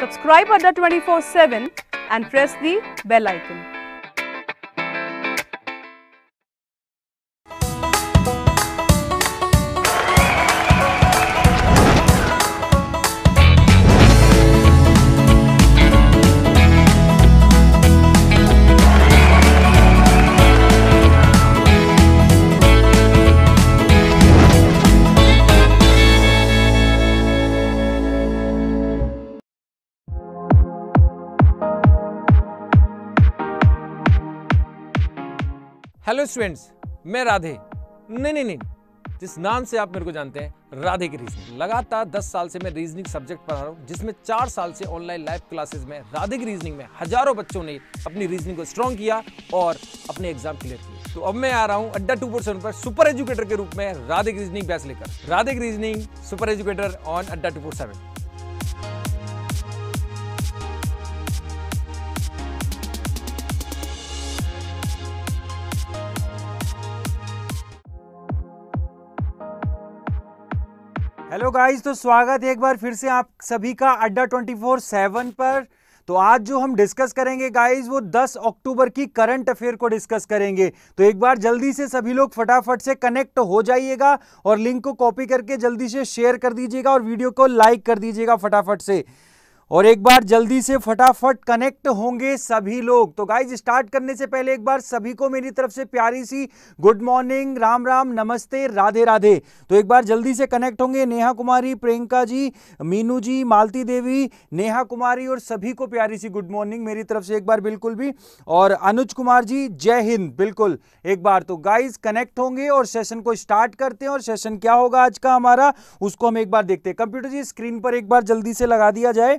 Subscribe under 24-7 and press the bell icon. Students मैं राधे नहीं नहीं नहीं जिस नाम से आप मेरे को जानते हैं राधे की रीजनिंग लगातार दस साल से मैं रीजनिंग सब्जेक्ट पढ़ा रहा हूँ जिसमें चार साल से ऑनलाइन लाइव क्लासेस में राधे की रीजनिंग में हजारों बच्चों ने अपनी रीजनिंग को स्ट्रॉन्ग किया और अपने एग्जाम क्लियर किए तो अब मैं आ रहा हूँ अड्डा टू पर सुपर एजुकेटर के रूप में राधे की रीजनिंग बैस लेकर राधे की reasoning super educator on Adda two seven hello guys तो स्वागत है एक बार फिर से आप सभी का अड्डा 24 सेवन पर तो आज जो हम डिस्कस करेंगे गाइस वो 10 अक्टूबर की करंट अफेयर को डिस्कस करेंगे तो एक बार जल्दी से सभी लोग फटाफट से कनेक्ट हो जाइएगा और लिंक को कॉपी करके जल्दी से शेयर कर दीजिएगा और वीडियो को लाइक कर दीजिएगा फटाफट से और एक बार जल्दी से फटाफट कनेक्ट होंगे सभी लोग तो गाइज स्टार्ट करने से पहले एक बार सभी को मेरी तरफ से प्यारी सी गुड मॉर्निंग राम राम नमस्ते राधे राधे तो एक बार जल्दी से कनेक्ट होंगे नेहा कुमारी प्रियंका जी मीनू जी मालती देवी नेहा कुमारी और सभी को प्यारी सी गुड मॉर्निंग मेरी तरफ से एक बार बिल्कुल भी और अनुज कुमार जी जय हिंद बिल्कुल एक बार तो गाइज कनेक्ट होंगे और सेशन को स्टार्ट करते हैं और सेशन क्या होगा आज का हमारा उसको हम एक बार देखते हैं कंप्यूटर जी स्क्रीन पर एक बार जल्दी से लगा दिया जाए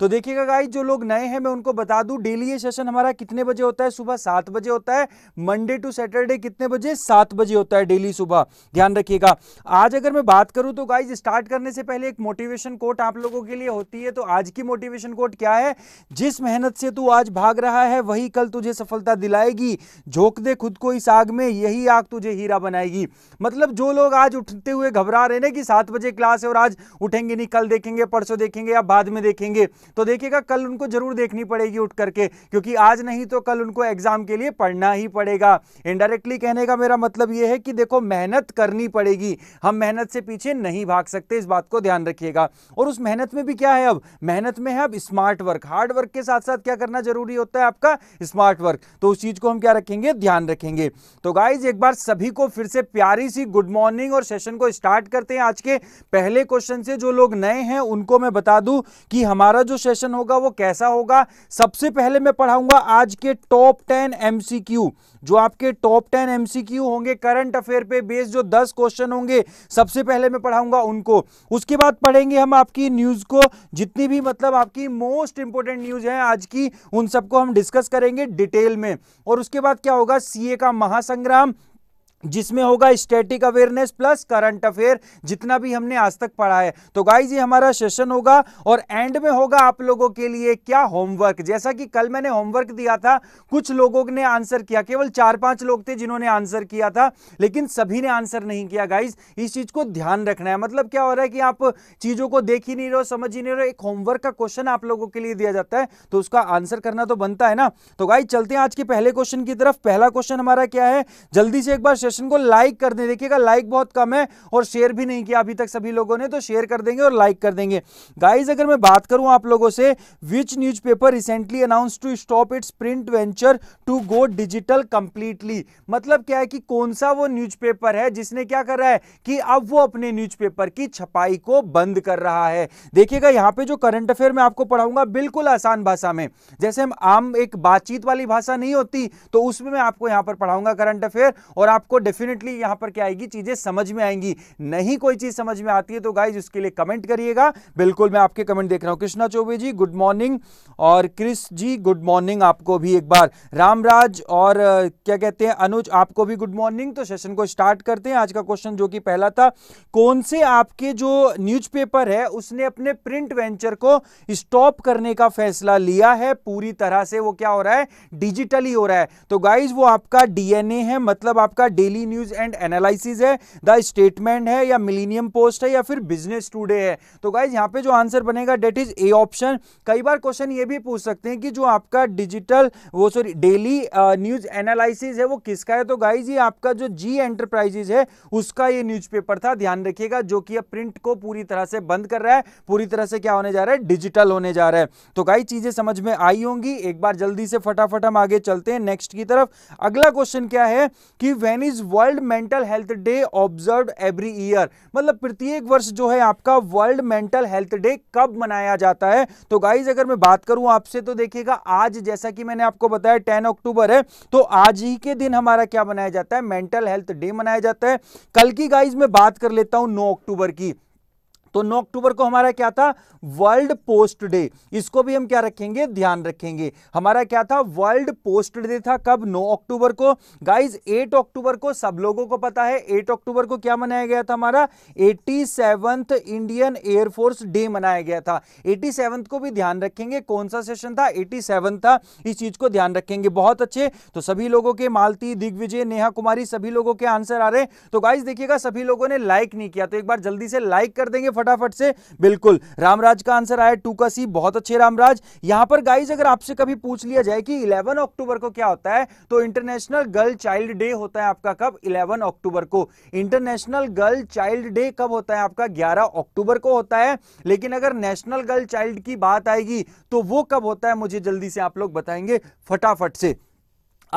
तो देखिएगा गाइज जो लोग नए हैं मैं उनको बता दूं डेली ये सेशन हमारा कितने बजे होता है सुबह सात बजे होता है मंडे टू सैटरडे कितने बजे सात बजे होता है डेली सुबह ध्यान रखिएगा आज अगर मैं बात करूं तो गाइज स्टार्ट करने से पहले एक मोटिवेशन कोट आप लोगों के लिए होती है तो आज की मोटिवेशन कोट क्या है जिस मेहनत से तू आज भाग रहा है वही कल तुझे सफलता दिलाएगी झोंक दे खुद को इस आग में यही आग तुझे हीरा बनाएगी मतलब जो लोग आज उठते हुए घबरा रहे ना कि सात बजे क्लास है और आज उठेंगे नहीं कल देखेंगे परसों देखेंगे या बाद में देखेंगे तो देखिएगा कल उनको जरूर देखनी पड़ेगी उठ करके क्योंकि आज नहीं तो कल उनको एग्जाम के लिए पढ़ना ही पड़ेगा इनडायरेक्टली कहने का मेरा मतलब यह है कि देखो मेहनत करनी पड़ेगी हम मेहनत से पीछे नहीं भाग सकते इस बात को ध्यान रखिएगा और उस मेहनत में भी क्या है अब मेहनत में है अब स्मार्ट वर्क हार्ड वर्क के साथ साथ क्या करना जरूरी होता है आपका स्मार्ट वर्क तो उस चीज को हम क्या रखेंगे ध्यान रखेंगे तो गाइज एक बार सभी को फिर से प्यारी सी गुड मॉर्निंग और सेशन को स्टार्ट करते हैं आज के पहले क्वेश्चन से जो लोग नए हैं उनको मैं बता दूं कि हमारा जो जो सेशन होगा वो कैसा होगा सबसे पहले मैं पढ़ाऊंगा आज के टॉप टेन एमसीक्यू जो आपके टॉप टेन एमसीक्यू होंगे करंट अफेयर पे बेस्ड जो दस क्वेश्चन होंगे सबसे पहले मैं पढ़ाऊंगा उनको उसके बाद पढ़ेंगे हम आपकी न्यूज को जितनी भी मतलब आपकी मोस्ट इंपोर्टेंट न्यूज है आज की उन सबको हम डिस्कस करेंगे डिटेल में और उसके बाद क्या होगा सीए का महासंग्राम जिसमें होगा static awareness plus current affair जितना भी हमने आज तक पढ़ा है तो गाइज ये हमारा सेशन होगा और एंड में होगा आप लोगों के लिए क्या होमवर्क जैसा कि कल मैंने होमवर्क दिया था कुछ लोगों ने आंसर किया केवल चार पांच लोग थे जिन्होंने आंसर किया था लेकिन सभी ने आंसर नहीं किया गाइज इस चीज को ध्यान रखना है मतलब क्या हो रहा है कि आप चीजों को देख ही नहीं रहे हो समझ ही नहीं रहे एक होमवर्क का क्वेश्चन आप लोगों के लिए दिया जाता है तो उसका आंसर करना तो बनता है ना तो गाइज चलते हैं आज के पहले क्वेश्चन की तरफ पहला क्वेश्चन हमारा क्या है जल्दी से एक बार क्वेश्चन को लाइक कर दें देखिएगा लाइक बहुत कम है और शेयर भी नहीं किया अभी तक सभी लोगों ने तो शेयर कर देंगे और लाइक कर देंगे गाइज अगर मैं बात करूं आप लोगों से which newspaper recently announce to stop its print venture to go digital completely मतलब क्या है कि कौन सा वो न्यूज पेपर है जिसने क्या कर रहा है कि अब वो अपने न्यूज पेपर की छपाई को बंद कर रहा है देखिएगा यहां पे जो करंट अफेयर में आपको पढ़ाऊंगा बिल्कुल आसान भाषा में जैसे हम आम एक बातचीत वाली भाषा नहीं होती तो उसमें मैं आपको यहां पर पढ़ाऊंगा करंट अफेयर और आपको डेफिनेटली यहां पर क्या आएगी चीज़ें समझ में आएंगी नहीं कोई चीज़ समझ में आती है तो गाइज उसके लिए कमेंट करिएगा बिल्कुल मैं आपके कमेंट देख रहा हूं कृष्णा चौबे जी गुड मॉर्निंग और क्रिस जी गुड मॉर्निंग आपको भी एक बार रामराज और क्या कहते हैं अनुज आपको भी गुड मॉर्निंग तो सेशन को स्टार्ट करते हैं आज का क्वेश्चन जो कि पहला था कौन से आपके जो न्यूज है उसने अपने प्रिंट वेंचर को स्टॉप करने का फैसला लिया है पूरी तरह से वो क्या हो रहा है डिजिटली हो रहा है तो गाइज वो आपका डीएनए है मतलब आपका daily daily news and analysis है द स्टेटमेंट है या मिलीनियम पोस्ट है या फिर बिजनेस टूडे है तो गाइज यहाँ पे जो आंसर बनेगा डेट इज ए ऑप्शन कई बार क्वेश्चन ये भी पूछ सकते हैं कि जो आपका डिजिटल वो सॉरी डेली न्यूज एनालिसिस है वो किसका है तो गाइज ये आपका जो जी एंटरप्राइजेज है उसका ये न्यूज था ध्यान रखिएगा जो कि अब प्रिंट को पूरी तरह से बंद कर रहा है पूरी तरह से क्या होने जा रहा है डिजिटल होने जा रहा है तो कई चीजें समझ में आई होंगी एक बार जल्दी से फटाफट हम आगे चलते हैं नेक्स्ट की तरफ अगला क्वेश्चन क्या है कि when is World Mental Health Day observe every year मतलब प्रत्येक वर्ष जो है आपका वर्ल्ड मेंटल हेल्थ डे कब मनाया जाता है तो गाइज अगर मैं बात करूं आपसे तो देखिएगा आज जैसा कि मैंने आपको बताया टेन अक्टूबर है तो आज ही के दिन हमारा क्या मनाया जाता है मेंटल हेल्थ डे मनाया जाता है कल की गाइज में बात कर लेता हूं नौ अक्टूबर की तो 9 अक्टूबर को हमारा क्या था वर्ल्ड पोस्ट डे इसको भी हम क्या रखेंगे ध्यान रखेंगे हमारा क्या था वर्ल्ड पोस्ट डे था कब 9 अक्टूबर को गाइज 8 अक्टूबर को सब लोगों को पता है 8 अक्टूबर को क्या मनाया गया था हमारा एटी इंडियन एयरफोर्स डे मनाया गया था एटी को भी ध्यान रखेंगे कौन सा सेशन था एटी था इस चीज को ध्यान रखेंगे बहुत अच्छे तो सभी लोगों के मालती दिग्विजय नेहा कुमारी सभी लोगों के आंसर आ रहे हैं तो गाइज देखिएगा सभी लोगों ने लाइक नहीं किया तो एक बार जल्दी से लाइक कर देंगे फट फटाफट से बिल्कुल रामराज का आंसर आया टू का सी बहुत अच्छे रामराज यहां पर गाइज अगर आपसे कभी पूछ लिया जाए कि इलेवन अक्टूबर को क्या होता है तो इंटरनेशनल गर्ल चाइल्ड डे होता है आपका कब इलेवन अक्टूबर को इंटरनेशनल गर्ल चाइल्ड डे कब होता है आपका ग्यारह अक्टूबर को होता है लेकिन अगर नेशनल गर्ल चाइल्ड की बात आएगी तो वो कब होता है मुझे जल्दी से आप लोग बताएंगे फटाफट से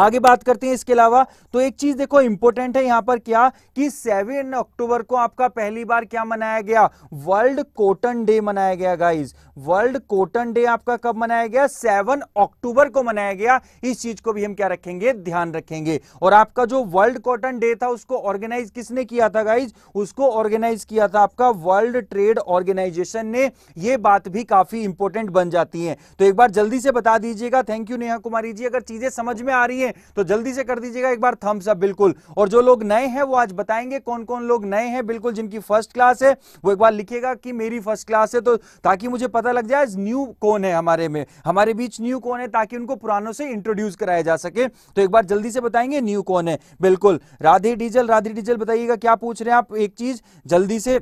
आगे बात करते हैं इसके अलावा तो एक चीज देखो इंपोर्टेंट है यहां पर क्या कि सेवन अक्टूबर को आपका पहली बार क्या मनाया गया वर्ल्ड कॉटन डे मनाया गया गाइज वर्ल्ड कॉटन डे आपका कब मनाया गया सेवन अक्टूबर को मनाया गया इस चीज को भी हम क्या रखेंगे ध्यान रखेंगे और आपका जो वर्ल्ड कॉटन डे था उसको ऑर्गेनाइज किसने किया था गाइज उसको ऑर्गेनाइज किया था आपका वर्ल्ड ट्रेड ऑर्गेनाइजेशन ने यह बात भी काफी इंपोर्टेंट बन जाती है तो एक बार जल्दी से बता दीजिएगा थैंक यू नेहा कुमारी जी अगर चीजें समझ में आ रही है है तो जल्दी से कर दीजिएगा एक बार थम्स अप बिल्कुल और जो लोग नए हैं वो आज बताएंगे कौन कौन लोग नए हैं बिल्कुल जिनकी फर्स्ट क्लास है वो एक बार लिखेगा कि मेरी फर्स्ट क्लास है तो ताकि मुझे पता लग जाए न्यू कौन है हमारे में हमारे बीच न्यू कौन है ताकि उनको पुरानों से इंट्रोड्यूस कराया जा सके तो एक बार जल्दी से बताएंगे न्यू कौन है बिल्कुल राधे डीजल राधे डीजल बताइएगा क्या पूछ रहे हैं आप एक चीज जल्दी से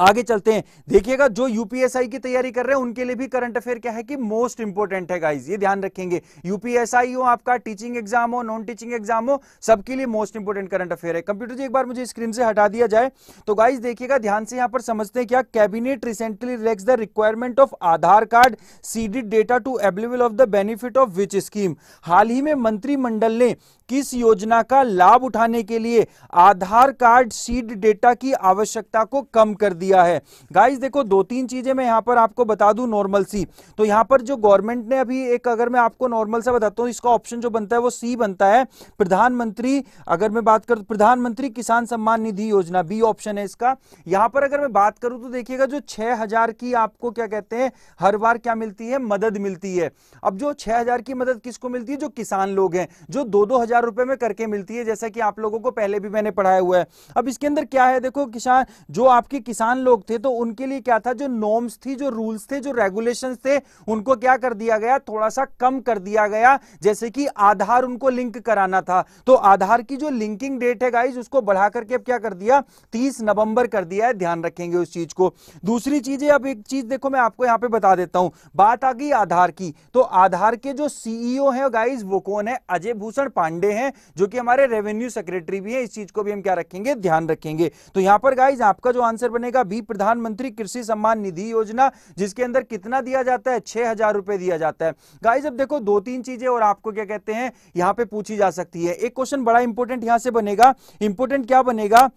आगे चलते हैं देखिएगा जो यूपीएसआई की तैयारी कर रहे हैं उनके लिए भी करंट अफेयर क्या है कि मोस्ट इंपोर्टेंट है गाइज ये ध्यान रखेंगे यूपीएसआई हो आपका टीचिंग एग्जाम हो नॉन टीचिंग एग्जाम हो सबके लिए मोस्ट इंपोर्टेंट करंट अफेयर है कंप्यूटर जी एक बार मुझे स्क्रीन से हटा दिया जाए तो गाइज देखिएगा ध्यान से यहां पर समझते हैं क्या cabinet recently relax the requirement of Aadhaar card seeded data to available of the benefit of which scheme हाल ही में मंत्रिमंडल ने किस योजना का लाभ उठाने के लिए आधार कार्ड सीड डेटा की आवश्यकता को कम कर दिया दिया है गाइस देखो दो तीन चीजें मैं यहाँ पर आपको बता दू नॉर्मल सी तो यहाँ पर जो गवर्नमेंट ने अभी एक अगर मैं आपको नॉर्मल सा बताता हूँ इसका ऑप्शन जो बनता है वो सी बनता है प्रधानमंत्री अगर मैं बात करूँ प्रधानमंत्री किसान सम्मान निधि योजना बी ऑप्शन है इसका यहाँ पर अगर मैं बात करूँ तो देखिएगा जो छह की आपको क्या कहते हैं हर बार क्या मिलती है मदद मिलती है अब जो छह की मदद किसको मिलती है जो किसान लोग हैं जो दो दो हजार रुपए में करके मिलती है जैसा कि आप लोगों को पहले भी मैंने पढ़ाया हुआ है अब इसके अंदर क्या है देखो किसान जो आपकी किसान किसान लोग थे तो उनके लिए क्या था जो नॉर्म्स थी जो रूल्स थे जो रेगुलेशन थे उनको क्या कर दिया गया थोड़ा सा कम कर दिया गया जैसे कि आधार उनको लिंक कराना था तो आधार की जो लिंकिंग डेट है गाइज उसको बढ़ा करके अब क्या कर दिया तीस नवंबर कर दिया है ध्यान रखेंगे उस चीज को दूसरी चीज है अब एक चीज देखो मैं आपको यहां पर बता देता हूं बात आ गई आधार की तो आधार के जो सीईओ है गाइज वो कौन है अजय भूषण पांडे हैं जो कि हमारे रेवेन्यू सेक्रेटरी भी है इस चीज को भी हम क्या रखेंगे ध्यान रखेंगे तो यहां पर गाइज आपका जो आंसर बनेगा भी प्रधानमंत्री कृषि सम्मान निधि योजना जिसके अंदर कितना दिया जाता है छह हजार रुपए दिया जाता है गाइस अब देखो दो तीन चीजें और आपको क्या कहते हैं यहां पे पूछी जा सकती है एक क्वेश्चन बड़ा इंपोर्टेंट यहां से बनेगा इंपोर्टेंट क्या बनेगा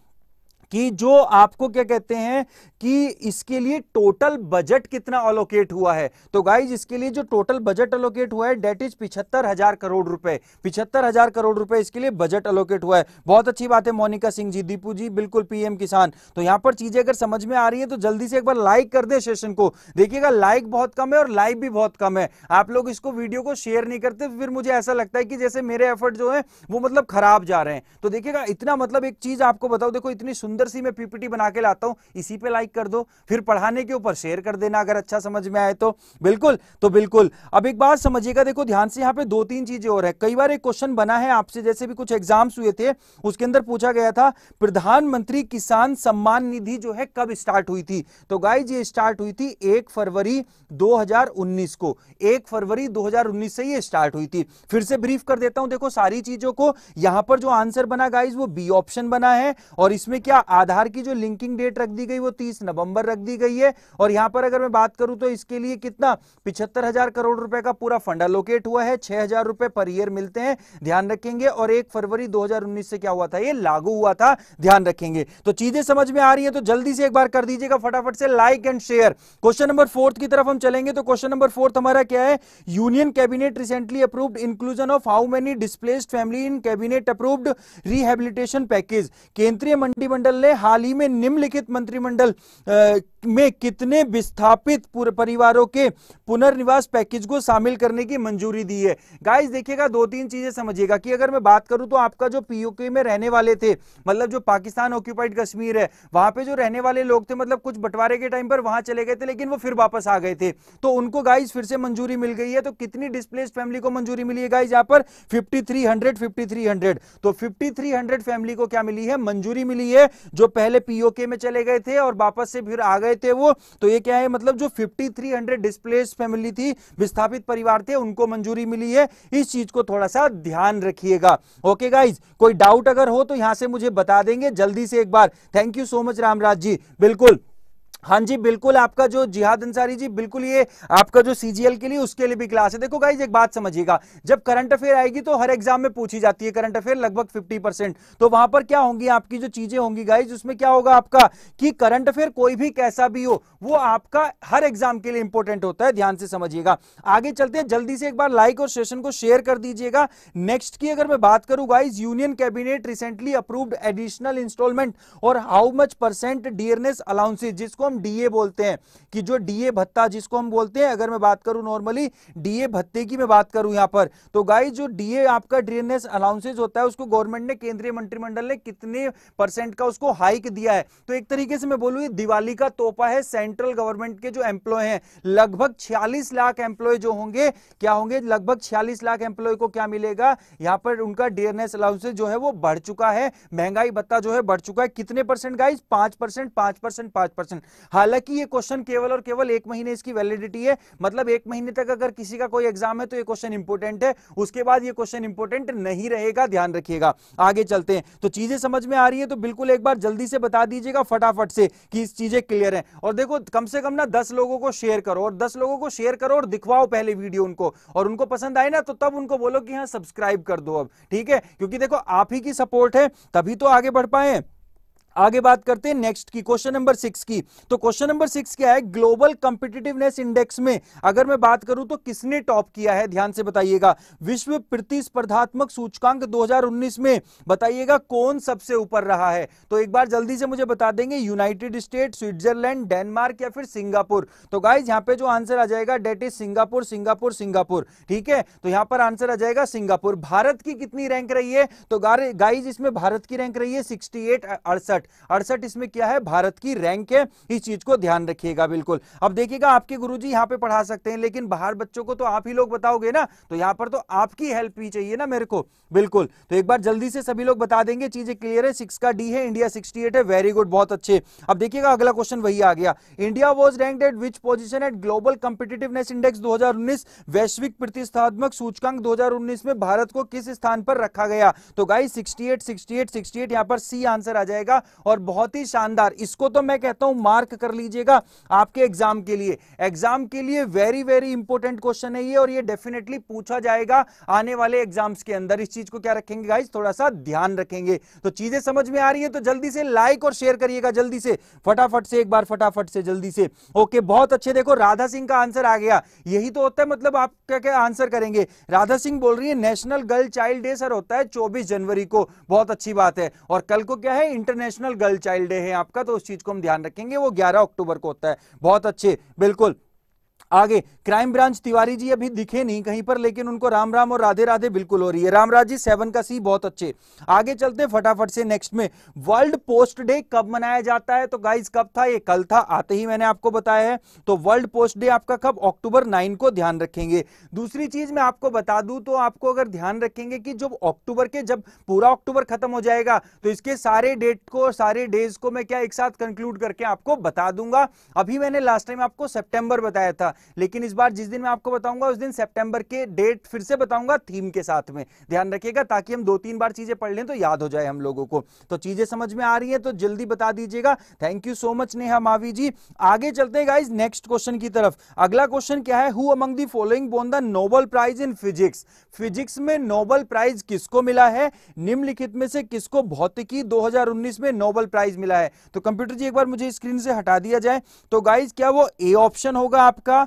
कि जो आपको क्या कहते हैं कि इसके लिए टोटल बजट कितना अलोकेट हुआ है तो गाइज इसके लिए जो टोटल बजट अलोकेट हुआ है डेट इज पिछहत्तर हजार करोड़ रुपए पिछहत्तर हजार करोड़ रुपए इसके लिए बजट अलोकेट हुआ है बहुत अच्छी बात है मोनिका सिंह जी दीपू जी बिल्कुल पीएम किसान तो यहां पर चीजें अगर समझ में आ रही है तो जल्दी से एक बार लाइक कर दे सेशन को देखिएगा लाइक बहुत कम है और लाइव भी बहुत कम है आप लोग इसको वीडियो को शेयर नहीं करते फिर मुझे ऐसा लगता है कि जैसे मेरे एफर्ट जो है वो मतलब खराब जा रहे हैं तो देखिएगा इतना मतलब एक चीज आपको बताओ देखो इतनी सुंदर सुंदर सी मैं पीपीटी बना के लाता हूँ इसी पे लाइक कर दो फिर पढ़ाने के ऊपर शेयर कर देना अगर अच्छा समझ में आए तो बिल्कुल तो बिल्कुल अब एक बार समझिएगा देखो ध्यान से यहाँ पे दो तीन चीजें और है कई बार एक क्वेश्चन बना है आपसे जैसे भी कुछ एग्जाम्स हुए थे उसके अंदर पूछा गया था प्रधानमंत्री किसान सम्मान निधि जो है कब स्टार्ट हुई थी तो गाइज ये स्टार्ट हुई थी एक फरवरी दो को एक फरवरी दो से ये स्टार्ट हुई थी फिर से ब्रीफ कर देता हूं देखो सारी चीजों को यहां पर जो आंसर बना गाइज वो बी ऑप्शन बना है और इसमें क्या आधार की जो लिंकिंग डेट रख दी गई वो तीस नवंबर रख दी गई है और यहां पर अगर मैं बात करूं तो इसके लिए कितना पिछहत्तर हजार करोड़ रुपए का पूरा फंड अलोकेट हुआ है छह हजार रुपए पर ईयर मिलते हैं ध्यान रखेंगे और एक फरवरी 2019 से क्या हुआ था ये लागू हुआ था ध्यान रखेंगे तो चीजें समझ में आ रही है तो जल्दी से एक बार कर दीजिएगा फटाफट से like and share question number fourth की तरफ हम चलेंगे तो क्वेश्चन नंबर फोर्थ हमारा क्या है union cabinet recently approved inclusion of how many displaced family in cabinet approved rehabilitation package केंद्रीय मंत्रिमंडल मंत्रिमंडल ने हाल ही में निम्नलिखित मंत्रिमंडल में कितने विस्थापित परिवारों के पुनर्निवास पैकेज को शामिल करने की मंजूरी दी है गाइस देखिएगा दो तीन चीजें समझिएगा कि अगर मैं बात करूं तो आपका जो पीओके में रहने वाले थे मतलब जो पाकिस्तान ऑक्यूपाइड कश्मीर है वहां पे जो रहने वाले लोग थे मतलब कुछ बंटवारे के टाइम पर वहां चले गए थे लेकिन वो फिर वापस आ गए थे तो उनको गाइज फिर से मंजूरी मिल गई है तो कितनी डिस्प्लेस फैमिली को मंजूरी मिली है गाइज यहाँ पर fifty three hundred fifty three hundred तो फिफ्टी थ्री हंड्रेड फैमिली को क्या मिली है मंजूरी मिली है जो पहले पीओके में चले गए थे और वापस से फिर आ गए थे वो तो ये क्या है मतलब जो 5300 डिस्प्लेस फैमिली थी विस्थापित परिवार थे उनको मंजूरी मिली है इस चीज को थोड़ा सा ध्यान रखिएगा ओके गाइज कोई डाउट अगर हो तो यहां से मुझे बता देंगे जल्दी से एक बार thank you so much Ramraj ji बिल्कुल हाँ जी बिल्कुल आपका जो जिहाद अंसारी जी बिल्कुल ये आपका जो सीजीएल के लिए उसके लिए भी क्लास है देखो गाइज एक बात समझिएगा जब करंट अफेयर आएगी तो हर एग्जाम में पूछी जाती है करंट अफेयर लगभग 50 परसेंट तो वहां पर क्या होंगी आपकी जो चीजें होंगी गाइज उसमें क्या होगा आपका कि करंट अफेयर कोई भी कैसा भी हो वो आपका हर एग्जाम के लिए इंपॉर्टेंट होता है ध्यान से समझिएगा आगे चलते हैं जल्दी से एक बार लाइक और सेशन को शेयर कर दीजिएगा नेक्स्ट की अगर मैं बात करूं guys union cabinet recently approved additional instalment और how much percent dearness allowances जिसको हम डीए बोलते हैं कि जो डीए भत्ता जिसको हम बोलते हैं अगर मैं बात करूं नॉर्मली डीए भत्ते की मैं बात करूं यहां पर तो गाइस जो डीए आपका ड्रेनेस अलाउंसेज होता है उसको गवर्नमेंट ने केंद्रीय मंत्रिमंडल ने कितने परसेंट का उसको हाइक दिया है तो एक तरीके से मैं बोलूँ दिवाली का तोहफा है सेंट्रल गवर्नमेंट के जो एम्प्लॉय है लगभग छियालीस लाख एम्प्लॉय जो होंगे क्या होंगे लगभग छियालीस लाख एम्प्लॉय को क्या मिलेगा यहाँ पर उनका डियरनेस अलाउंसेज जो है वो बढ़ चुका है महंगाई भत्ता जो है बढ़ चुका है कितने परसेंट गाइज पांच परसेंट पांच परसेंट पांच परसेंट हालांकि ये क्वेश्चन केवल और केवल एक महीने इसकी वैलिडिटी है मतलब एक महीने तक अगर किसी का कोई एग्जाम है तो ये क्वेश्चन इंपोर्टेंट है उसके बाद ये क्वेश्चन इंपोर्टेंट नहीं रहेगा ध्यान रखिएगा आगे चलते हैं तो चीजें समझ में आ रही है तो बिल्कुल एक बार जल्दी से बता दीजिएगा फटाफट से कि चीजें क्लियर है और देखो कम से कम ना दस लोगों को शेयर करो और दस लोगों को शेयर करो और दिखवाओ पहले वीडियो उनको और उनको पसंद आए ना तो तब उनको बोलो कि हाँ सब्सक्राइब कर दो अब ठीक है क्योंकि देखो आप ही की सपोर्ट है तभी तो आगे बढ़ पाए आगे बात करते हैं नेक्स्ट की क्वेश्चन नंबर सिक्स की तो क्वेश्चन नंबर सिक्स क्या है ग्लोबल कंपिटेटिवनेस इंडेक्स में अगर मैं बात करूं तो किसने टॉप किया है ध्यान से बताइएगा विश्व प्रतिस्पर्धात्मक सूचकांक 2019 में बताइएगा कौन सबसे ऊपर रहा है तो एक बार जल्दी से मुझे बता देंगे यूनाइटेड स्टेट स्विट्जरलैंड डेनमार्क या फिर सिंगापुर तो गाइज यहां पे जो आंसर आ जाएगा that is Singapore Singapore Singapore ठीक है तो यहां पर आंसर आ जाएगा सिंगापुर भारत की कितनी रैंक रही है तो गाइज इसमें भारत की रैंक रही है सिक्सटी एट अड़सठ अड़सठ इसमें क्या है भारत की रैंक है इस चीज को ध्यान रखिएगा बिल्कुल अब देखिएगा आपके गुरु जी यहाँ पे पढ़ा सकते हैं लेकिन बाहर बच्चों को तो आप ही लोग बताओगे ना तो यहाँ पर तो आपकी हेल्प भी चाहिए ना मेरे को बिल्कुल तो एक बार जल्दी से सभी लोग बता देंगे चीजें क्लियर है सिक्स का डी है इंडिया सिक्सटी है वेरी गुड बहुत अच्छे अब देखिएगा अगला क्वेश्चन वही आ गया India was rank at which position at global competitiveness index दो वैश्विक प्रतिस्थात्मक सूचकांक 2019 में भारत को किस स्थान पर रखा गया तो गाइस 68 68 68 यहां पर सी आंसर आ जाएगा और बहुत ही शानदार इसको तो मैं कहता हूं मार्क कर लीजिएगा आपके एग्जाम के लिए एग्जाम के लिए वेरी वेरी इंपॉर्टेंट क्वेश्चन है ये और ये डेफिनेटली पूछा जाएगा आने वाले एग्जाम्स के अंदर इस चीज को क्या रखेंगे गाइज थोड़ा सा ध्यान रखेंगे तो चीजें समझ में आ रही है तो जल्दी से लाइक और शेयर करिएगा जल्दी से फटाफट से एक बार फटाफट से जल्दी से ओके बहुत अच्छे देखो राधा सिंह का आंसर आ गया यही तो होता है मतलब आप क्या क्या आंसर करेंगे राधा सिंह बोल रही है national girl child day sir होता है चौबीस जनवरी को बहुत अच्छी बात है और कल को क्या है international national girl child day है आपका तो उस चीज को हम ध्यान रखेंगे वो ग्यारह अक्टूबर को होता है बहुत अच्छे बिल्कुल आगे क्राइम ब्रांच तिवारी जी अभी दिखे नहीं कहीं पर लेकिन उनको राम राम और राधे राधे बिल्कुल हो रही है राम राज जी सेवन का सी बहुत अच्छे आगे चलते फटाफट से नेक्स्ट में वर्ल्ड पोस्ट डे कब मनाया जाता है तो गाइज कब था ये कल था आते ही मैंने आपको बताया है तो वर्ल्ड पोस्ट डे आपका कब अक्टूबर नाइन को ध्यान रखेंगे दूसरी चीज मैं आपको बता दूं तो आपको अगर ध्यान रखेंगे कि जब अक्टूबर के जब पूरा अक्टूबर खत्म हो जाएगा तो इसके सारे डेट को सारे डेज को मैं क्या एक साथ कंक्लूड करके आपको बता दूंगा अभी मैंने लास्ट टाइम आपको सेप्टेंबर बताया था लेकिन इस बार जिस दिन मैं आपको बताऊंगा उस दिन सेप्टेम्बर के डेट फिर से बताऊंगा थीम के साथ में ध्यान रखिएगा ताकि हम दो तीन बार चीजें पढ़ लें तो याद हो जाए हम लोगों को तो चीजें समझ में आ रही है तो जल्दी बता दीजिएगा thank you so much Neha Mavi ji आगे चलते हैं गाइज नेक्स्ट क्वेश्चन की तरफ अगला क्वेश्चन क्या है who among the following won the Nobel Prize in physics physics में नोबल प्राइज किसको मिला है निम्नलिखित में से किसको भौतिकी 2019 में नोबल प्राइज मिला है तो कंप्यूटर जी एक बार मुझे स्क्रीन से हटा दिया जाए तो गाइज क्या वो ए ऑप्शन होगा आपका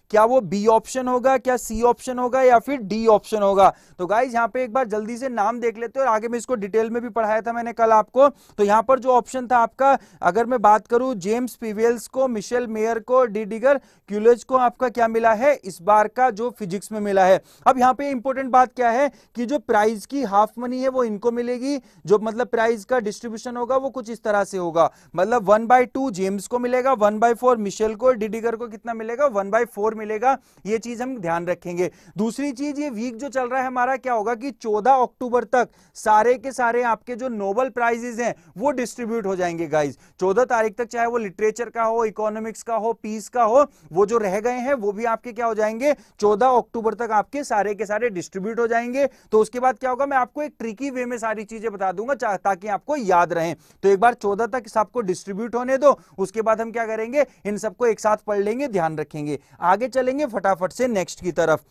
क्या वो बी ऑप्शन होगा क्या सी ऑप्शन होगा या फिर डी ऑप्शन होगा तो गाइज यहाँ पे एक बार जल्दी से नाम देख लेते हैं और आगे में इसको डिटेल में भी पढ़ाया था मैंने कल आपको तो यहाँ पर जो ऑप्शन था आपका अगर मैं बात करूं जेम्स पीवेल्स को मिशेल मेयर को डी डिगर क्यूलेज को आपका क्या मिला है इस बार का जो फिजिक्स में मिला है अब यहाँ पे इंपॉर्टेंट बात क्या है कि जो प्राइज की हाफ मनी है वो इनको मिलेगी जो मतलब प्राइज का डिस्ट्रीब्यूशन होगा वो कुछ इस तरह से होगा मतलब वन बाय जेम्स को मिलेगा वन बाय मिशेल को डी डिगर को कितना मिलेगा वन बाय मिलेगा ये चीज हम ध्यान रखेंगे दूसरी चीज ये वीक जो चल रहा है हमारा क्या होगा कि 14 अक्टूबर तक सारे के सारे आपके जो नोबल प्राइजेस हैं वो डिस्ट्रीब्यूट हो जाएंगे गाइज 14 तारीख तक चाहे वो लिटरेचर का हो इकोनॉमिक्स का हो पीस का हो वो जो रह गए हैं वो भी आपके क्या हो जाएंगे चौदह अक्टूबर तक आपके सारे के सारे डिस्ट्रीब्यूट हो जाएंगे तो उसके बाद क्या होगा मैं आपको एक ट्रिकी वे में सारी चीजें बता दूंगा ताकि आपको याद रहे तो एक बार चौदह तक सबको डिस्ट्रीब्यूट होने दो उसके बाद हम क्या करेंगे इन सबको एक साथ पढ़ लेंगे ध्यान रखेंगे आगे चलेंगे फटाफट से नेक्स्ट की तरफ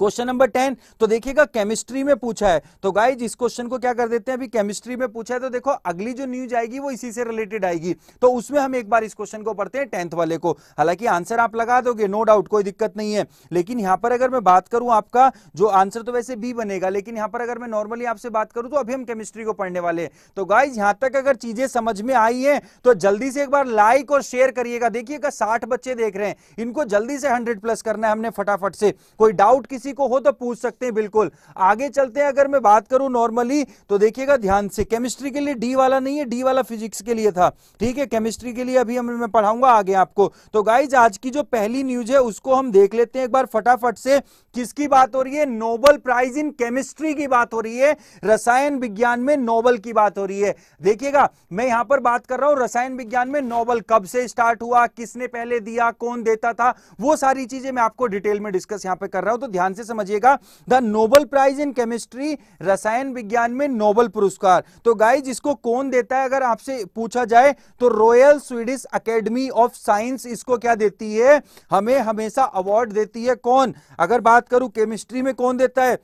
क्वेश्चन नंबर टेन तो देखिएगा केमिस्ट्री में पूछा है तो गाइज इस क्वेश्चन को क्या कर देते हैं अभी केमिस्ट्री में पूछा है तो देखो अगली जो न्यूज आएगी वो इसी से रिलेटेड आएगी तो उसमें हम एक बार इस क्वेश्चन को पढ़ते हैं टेंथ वाले को हालांकि आंसर आप लगा दोगे नो डाउट कोई दिक्कत नहीं है लेकिन यहां पर अगर मैं बात करूं आपका जो आंसर तो वैसे बी बनेगा लेकिन यहां पर अगर मैं नॉर्मली आपसे बात करूं तो अभी हम केमिस्ट्री को पढ़ने वाले तो गाइज यहां तक अगर चीजें समझ में आई है तो जल्दी से एक बार लाइक और शेयर करिएगा देखिएगा साठ बच्चे देख रहे हैं इनको जल्दी से हंड्रेड प्लस करना है हमने फटाफट से कोई डाउट किसी किसी को हो तो पूछ सकते हैं बिल्कुल आगे चलते हैं अगर मैं बात करूं नॉर्मली तो देखिएगा ध्यान से केमिस्ट्री के लिए डी वाला नहीं है डी वाला फिजिक्स के लिए था ठीक है केमिस्ट्री के लिए अभी हम मैं पढ़ाऊंगा आगे आपको तो गाइज आज की जो पहली न्यूज है उसको हम देख लेते हैं एक बार फटाफट से किसकी बात हो रही है नोबल प्राइज इन केमिस्ट्री की बात हो रही है रसायन विज्ञान में नोबल की बात हो रही है देखिएगा मैं यहां पर बात कर रहा हूं रसायन विज्ञान में नोबल कब से स्टार्ट हुआ किसने पहले दिया कौन देता था वो सारी चीजें मैं आपको डिटेल में डिस्कस यहां पर कर रहा हूं तो ध्यान ध्यान से समझिएगा the Nobel Prize in chemistry रसायन विज्ञान में नोबल पुरस्कार तो गाइज इसको कौन देता है अगर आपसे पूछा जाए तो Royal Swedish Academy of Science इसको क्या देती है हमें हमेशा अवार्ड देती है कौन अगर बात करूं केमिस्ट्री में कौन देता है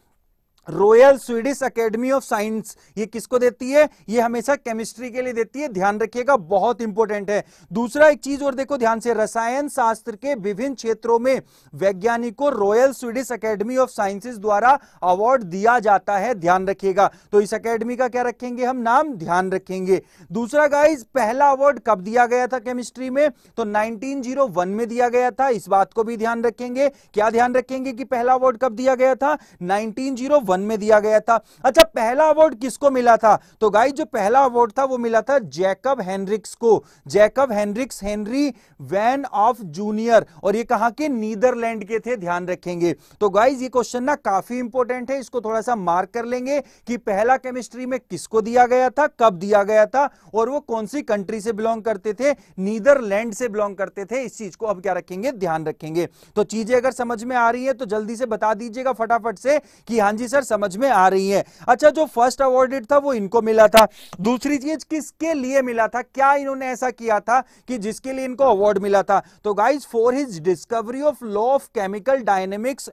Royal Swedish Academy of Science ये किसको देती है ये हमेशा केमिस्ट्री के लिए देती है ध्यान रखिएगा बहुत इंपॉर्टेंट है दूसरा एक चीज और देखो ध्यान से रसायन शास्त्र के विभिन्न क्षेत्रों में वैज्ञानिकों Royal Swedish Academy of Sciences द्वारा अवार्ड दिया जाता है ध्यान रखिएगा तो इस अकेडमी का क्या रखेंगे हम नाम ध्यान रखेंगे दूसरा गाइज पहला अवार्ड कब दिया गया था केमिस्ट्री में तो नाइनटीन oh में दिया गया था इस बात को भी ध्यान रखेंगे क्या ध्यान रखेंगे कि पहला अवार्ड कब दिया गया था नाइनटीन वन में दिया गया था अच्छा पहला अवार्ड किसको मिला था तो गाइज जो पहला अवार्ड था वो मिला था जैकब हेनरिक्स को Jacob Henricus Henry van Hoff junior और ये कहा के नीदरलैंड के थे ध्यान रखेंगे तो गाइज ये क्वेश्चन ना काफी इंपोर्टेंट है इसको थोड़ा सा मार्क कर लेंगे कि पहला केमिस्ट्री में किसको दिया गया था कब दिया गया था और वो कौन सी कंट्री से बिलोंग करते थे नीदरलैंड से बिलोंग करते थे इस चीज को अब क्या रखेंगे ध्यान रखेंगे तो चीजें अगर समझ में आ रही है तो जल्दी से बता दीजिएगा फटाफट से कि हाँ जी सर समझ में आ रही है अच्छा जो फर्स्ट अवॉर्डेड था वो इनको मिला था दूसरी चीज किसके लिए मिला था क्या इन्होंने ऐसा किया था कि जिसके लिए इनको अवार्ड मिला था तो guys for his discovery of law of chemical dynamics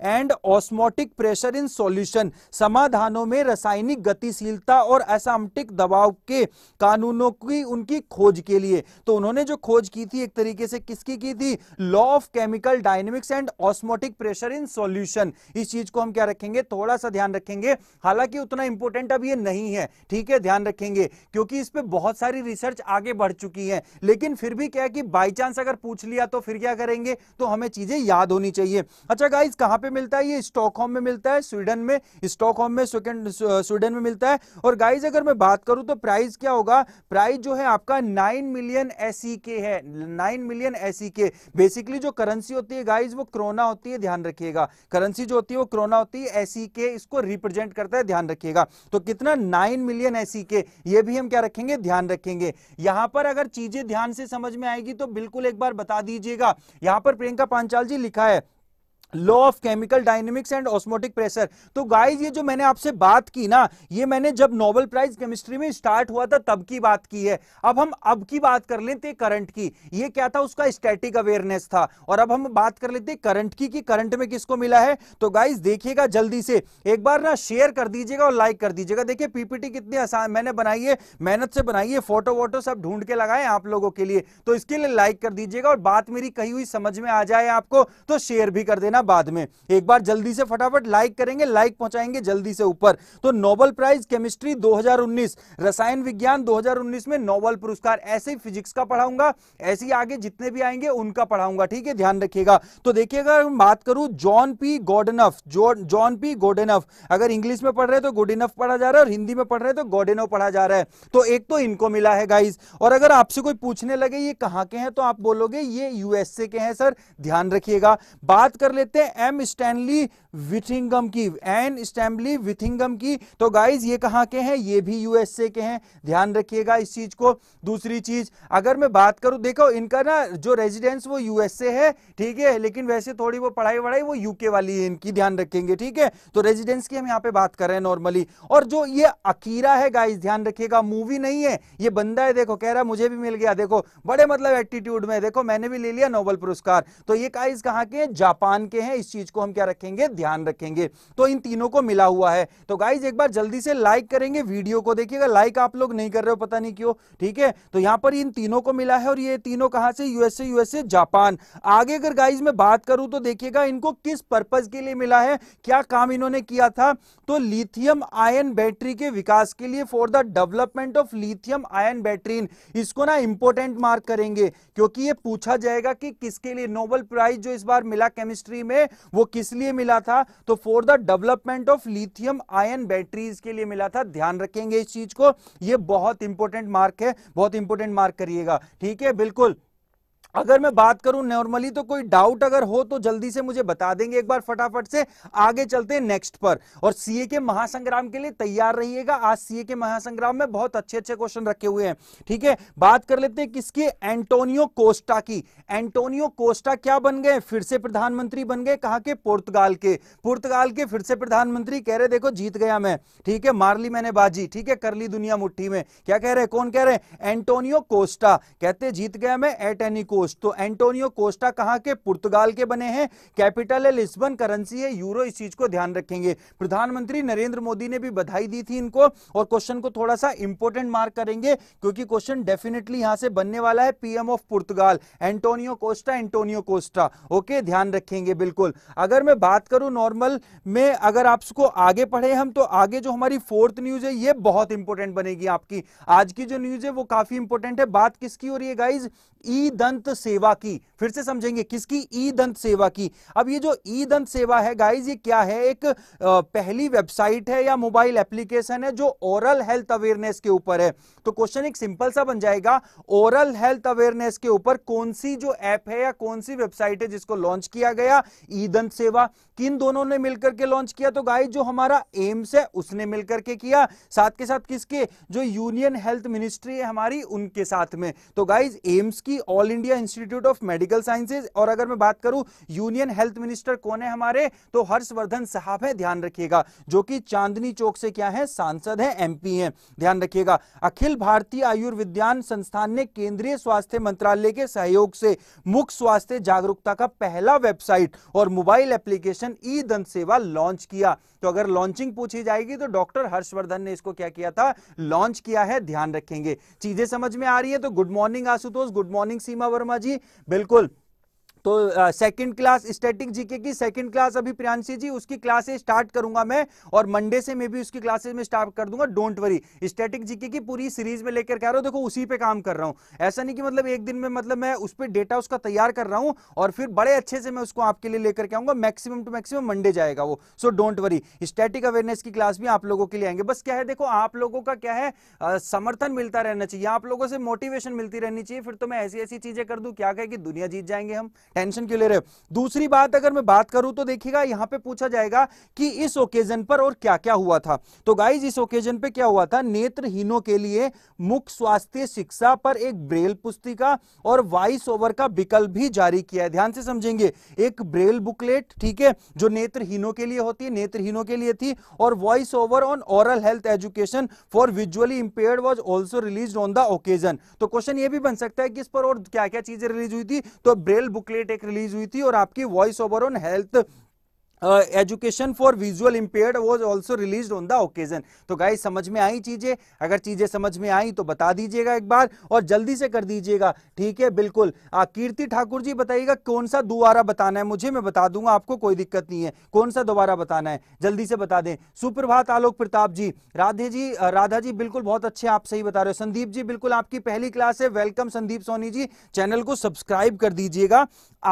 and osmotic pressure in solution समाधानों में रासायनिक गतिशीलता और असामटिक दबाव के कानूनों की उनकी खोज के लिए तो उन्होंने जो खोज की थी एक तरीके से किसकी की थी law of chemical dynamics and osmotic pressure in solution इस चीज को हम क्या रखेंगे थोड़ा थोड़ा सा ध्यान रखेंगे हालांकि उतना इंपॉर्टेंट अब ये नहीं है ठीक है ध्यान रखेंगे क्योंकि इस पर बहुत सारी रिसर्च आगे बढ़ चुकी है लेकिन फिर भी क्या है कि बाई चांस अगर पूछ लिया तो फिर क्या करेंगे तो हमें चीजें याद होनी चाहिए अच्छा गाइज कहां पर मिलता है ये स्टॉकहोम में मिलता है स्वीडन में स्टॉकहोम में स्वीडन में मिलता है और गाइज अगर मैं बात करूं तो प्राइस क्या होगा प्राइस जो है आपका नाइन मिलियन एस है nine million S E K basically जो करेंसी होती है गाइज वो क्रोना होती है ध्यान रखिएगा करेंसी जो होती है वो क्रोना होती है एसी के e के इसको रिप्रेजेंट करता है ध्यान रखिएगा तो कितना नाइन मिलियन ऐसी के ये भी हम क्या रखेंगे ध्यान रखेंगे यहां पर अगर चीजें ध्यान से समझ में आएगी तो बिल्कुल एक बार बता दीजिएगा यहां पर प्रियंका पांचाल जी लिखा है law of chemical dynamics and osmotic pressure तो गाइस ये जो मैंने आपसे बात की ना ये मैंने जब नोबेल प्राइज केमिस्ट्री में स्टार्ट हुआ था तब की बात की है अब हम अब की बात कर लेते हैं करंट की ये क्या था उसका स्टैटिक अवेयरनेस था और अब हम बात कर लेते हैं करंट की कि करंट में किसको मिला है तो गाइज देखिएगा जल्दी से एक बार ना शेयर कर दीजिएगा और लाइक कर दीजिएगा देखिए पीपीटी कितनी आसान मैंने बनाई है मेहनत से बनाई है फोटो वोटो सब ढूंढ के लगाए आप लोगों के लिए तो इसके लिए लाइक कर दीजिएगा और बात मेरी कही हुई समझ में आ जाए आपको तो शेयर भी कर देना बताना बाद में एक बार जल्दी से फटाफट लाइक करेंगे लाइक पहुंचाएंगे जल्दी से ऊपर तो नोबल प्राइज केमिस्ट्री दो रसायन विज्ञान दो में नोबल पुरस्कार ऐसे फिजिक्स का पढ़ाऊंगा ऐसे आगे जितने भी आएंगे उनका पढ़ाऊंगा ठीक है ध्यान रखिएगा तो देखिएगा बात करूं John P Goodenough John P Goodenough अगर इंग्लिश में पढ़ रहे तो गोडेनफ पढ़ा जा रहा है और हिंदी में पढ़ रहे तो गोडेनो पढ़ा जा रहा है तो एक तो इनको मिला है गाइस और अगर आपसे कोई पूछने लगे ये कहां के हैं तो आप बोलोगे ये यूएसए के हैं सर ध्यान रखिएगा बात कर लेते थे एम स्टैनली विथिंगम की एन स्टैनली विथिंगम की तो गाइज ये कहाँ के हैं ये भी यूएसए के हैं ध्यान रखिएगा इस चीज को दूसरी चीज अगर मैं बात करूं देखो इनका ना जो रेजिडेंस वो यूएसए है ठीक है लेकिन वैसे थोड़ी वो पढ़ाई वढ़ाई वो यूके वाली है इनकी ध्यान रखेंगे ठीक है तो रेजिडेंस की हम यहाँ पे बात कर रहे हैं नॉर्मली और जो ये अकीरा है गाइज ध्यान रखिएगा मूवी नहीं है ये बंदा है देखो कह रहा मुझे भी मिल गया देखो बड़े मतलब एटीट्यूड में देखो मैंने भी ले लिया नोबल पुरस्कार तो ये गाइज कहाँ के जापान के बच्चे हैं इस चीज को हम क्या रखेंगे ध्यान रखेंगे तो इन तीनों को मिला हुआ है तो गाइज एक बार जल्दी से लाइक करेंगे वीडियो को देखिएगा लाइक आप लोग नहीं कर रहे हो पता नहीं क्यों ठीक है तो यहां पर इन तीनों को मिला है और ये तीनों कहां से यूएसए यूएसए जापान आगे अगर गाइज में बात करूं तो देखिएगा इनको किस पर्पज के लिए मिला है क्या काम इन्होंने किया था तो लिथियम आयन बैटरी के विकास के लिए for the development of lithium ion battery इसको ना इंपोर्टेंट मार्क करेंगे क्योंकि ये पूछा जाएगा कि किसके लिए नोबल प्राइज जो इस बार मिला केमिस्ट्री में वो किस लिए मिला था तो for the development of lithium ion batteries के लिए मिला था ध्यान रखेंगे इस चीज को ये बहुत इंपॉर्टेंट मार्क है बहुत इंपॉर्टेंट मार्क करिएगा ठीक है बिल्कुल अगर मैं बात करूं नॉर्मली तो कोई डाउट अगर हो तो जल्दी से मुझे बता देंगे एक बार फटाफट से आगे चलते हैं नेक्स्ट पर और सीए के महासंग्राम के लिए तैयार रहिएगा आज सीए के महासंग्राम में बहुत अच्छे अच्छे क्वेश्चन रखे हुए हैं ठीक है बात कर लेते हैं किसकी एंटोनियो कोस्टा की एंटोनियो कोस्टा क्या बन गए फिर से प्रधानमंत्री बन गए कहा के पुर्तगाल के पुर्तगाल के फिर से प्रधानमंत्री कह रहे देखो जीत गया मैं ठीक है मार ली मैंने बाजी ठीक है कर ली दुनिया मुठ्ठी में क्या कह रहे कौन कह रहे हैं एंटोनियो कोस्टा कहते जीत गया मैं एट एनी कोस्ट तो एंटोनियो कोस्टा कहां के पुर्तगाल के बने हैं कैपिटल है लिस्बन करेंसी है यूरो इस चीज को ध्यान रखेंगे प्रधानमंत्री नरेंद्र मोदी ने भी बधाई दी थी इनको और क्वेश्चन को थोड़ा सा इंपोर्टेंट मार्क करेंगे क्योंकि क्वेश्चन डेफिनेटली यहां से बनने वाला है PM of Portugal Antonio Costa Antonio Costa okay ध्यान रखेंगे बिल्कुल अगर मैं बात करूं नॉर्मल में अगर आप इसको आगे पढ़े हम तो आगे जो हमारी फोर्थ न्यूज है ये बहुत इंपोर्टेंट बनेगी आपकी आज की जो न्यूज है वो काफी इंपोर्टेंट है बात किसकी हो रही है गाइज ई दंत सेवा की फिर से समझेंगे किसकी ई दंत सेवा की अब ये जो ई दंत सेवा है गाइज ये क्या है एक पहली वेबसाइट है या मोबाइल एप्लीकेशन है जो ओरल हेल्थ अवेयरनेस के ऊपर है तो क्वेश्चन एक सिंपल सा बन जाएगा ओरल हेल्थ अवेयरनेस के ऊपर कौन सी जो ऐप है या कौन सी वेबसाइट है जिसको लॉन्च किया गया ई दंत सेवा किन दोनों ने मिलकर के लॉन्च किया तो गाइज जो हमारा एम्स है उसने मिलकर के किया साथ के साथ किसके जो यूनियन हेल्थ मिनिस्ट्री है हमारी उनके साथ में तो गाइज एम्स की All India Institute of Medical Sciences और अगर मैं बात करूं यूनियन हेल्थ मिनिस्टर कौन है हमारे तो हर्षवर्धन साहब है ध्यान रखिएगा जो कि चांदनी चौक से क्या है सांसद है एमपी हैं ध्यान रखिएगा अखिल भारतीय आयुर्विज्ञान संस्थान ने केंद्रीय स्वास्थ्य मंत्रालय के सहयोग से मुख्य स्वास्थ्य जागरूकता का पहला वेबसाइट और मोबाइल एप्लीकेशन ई दंत सेवा लॉन्च किया तो अगर लॉन्चिंग पूछी जाएगी तो डॉक्टर हर्षवर्धन ने इसको क्या किया था लॉन्च किया है ध्यान रखेंगे चीजें समझ में आ रही है तो good morning Ashutosh good morning Seema Verma Sharma ji बिल्कुल तो सेकंड क्लास स्टैटिक जीके की सेकंड क्लास अभी प्रियांशी जी उसकी क्लासेस स्टार्ट करूंगा मैं और मंडे से मैं भी उसकी क्लासेस में स्टार्ट कर दूंगा डोंट वरी स्टैटिक जीके की पूरी सीरीज में लेकर कह रहा हूं देखो उसी पे काम कर रहा हूं ऐसा नहीं कि मतलब एक दिन में मतलब मैं उस पर डेटा उसका तैयार कर रहा हूं और फिर बड़े अच्छे से मैं उसको आपके लिए लेकर के आऊंगा मैक्सिमम टू मैक्सिमम मंडे जाएगा वो so don't worry static awareness की क्लास भी आप लोगों के लिए आएंगे बस क्या है देखो आप लोगों का क्या है समर्थन मिलता रहना चाहिए आप लोगों से मोटिवेशन मिलती रहनी चाहिए फिर तो मैं ऐसी ऐसी चीजें कर दूं क्या कहे कि दुनिया जीत जाएंगे हम टेंशन क्यों ले रहे हो दूसरी बात अगर मैं बात करूं तो देखिएगा यहां पे पूछा जाएगा कि इस ओकेजन पर और क्या क्या हुआ था तो गाइज इस ओकेजन पे क्या हुआ था नेत्रहीनों के लिए मुख्य स्वास्थ्य शिक्षा पर एक ब्रेल पुस्तिका और वॉइस ओवर का विकल्प भी जारी किया है ध्यान से समझेंगे एक ब्रेल बुकलेट ठीक है जो नेत्रहीनों के लिए होती है नेत्रहीनों के लिए थी और voice over on oral health education for visually impair was also release on the occasion तो क्वेश्चन ये भी बन सकता है कि इस पर और क्या क्या चीजें रिलीज हुई थी तो ब्रेल बुकलेट अपडेट एक रिलीज हुई थी और आपकी voice over on health education for visual visual was also release on the occasion तो गाय समझ में आई चीज़ें अगर चीज़ें समझ में आई तो बता दीजिएगा एक बार और जल्दी से कर दीजिएगा ठीक है बिल्कुल कीर्ति ठाकुर जी बताइएगा कौन सा दोबारा बताना है मुझे मैं बता दूंगा आपको कोई दिक्कत नहीं है कौन सा दोबारा बताना है जल्दी से बता दें सुप्रभात आलोक प्रताप जी राधे जी राधा जी बिल्कुल बहुत अच्छे आप सही बता रहे हो संदीप जी बिल्कुल आपकी पहली क्लास है वेलकम संदीप सोनी जी चैनल को सब्सक्राइब कर दीजिएगा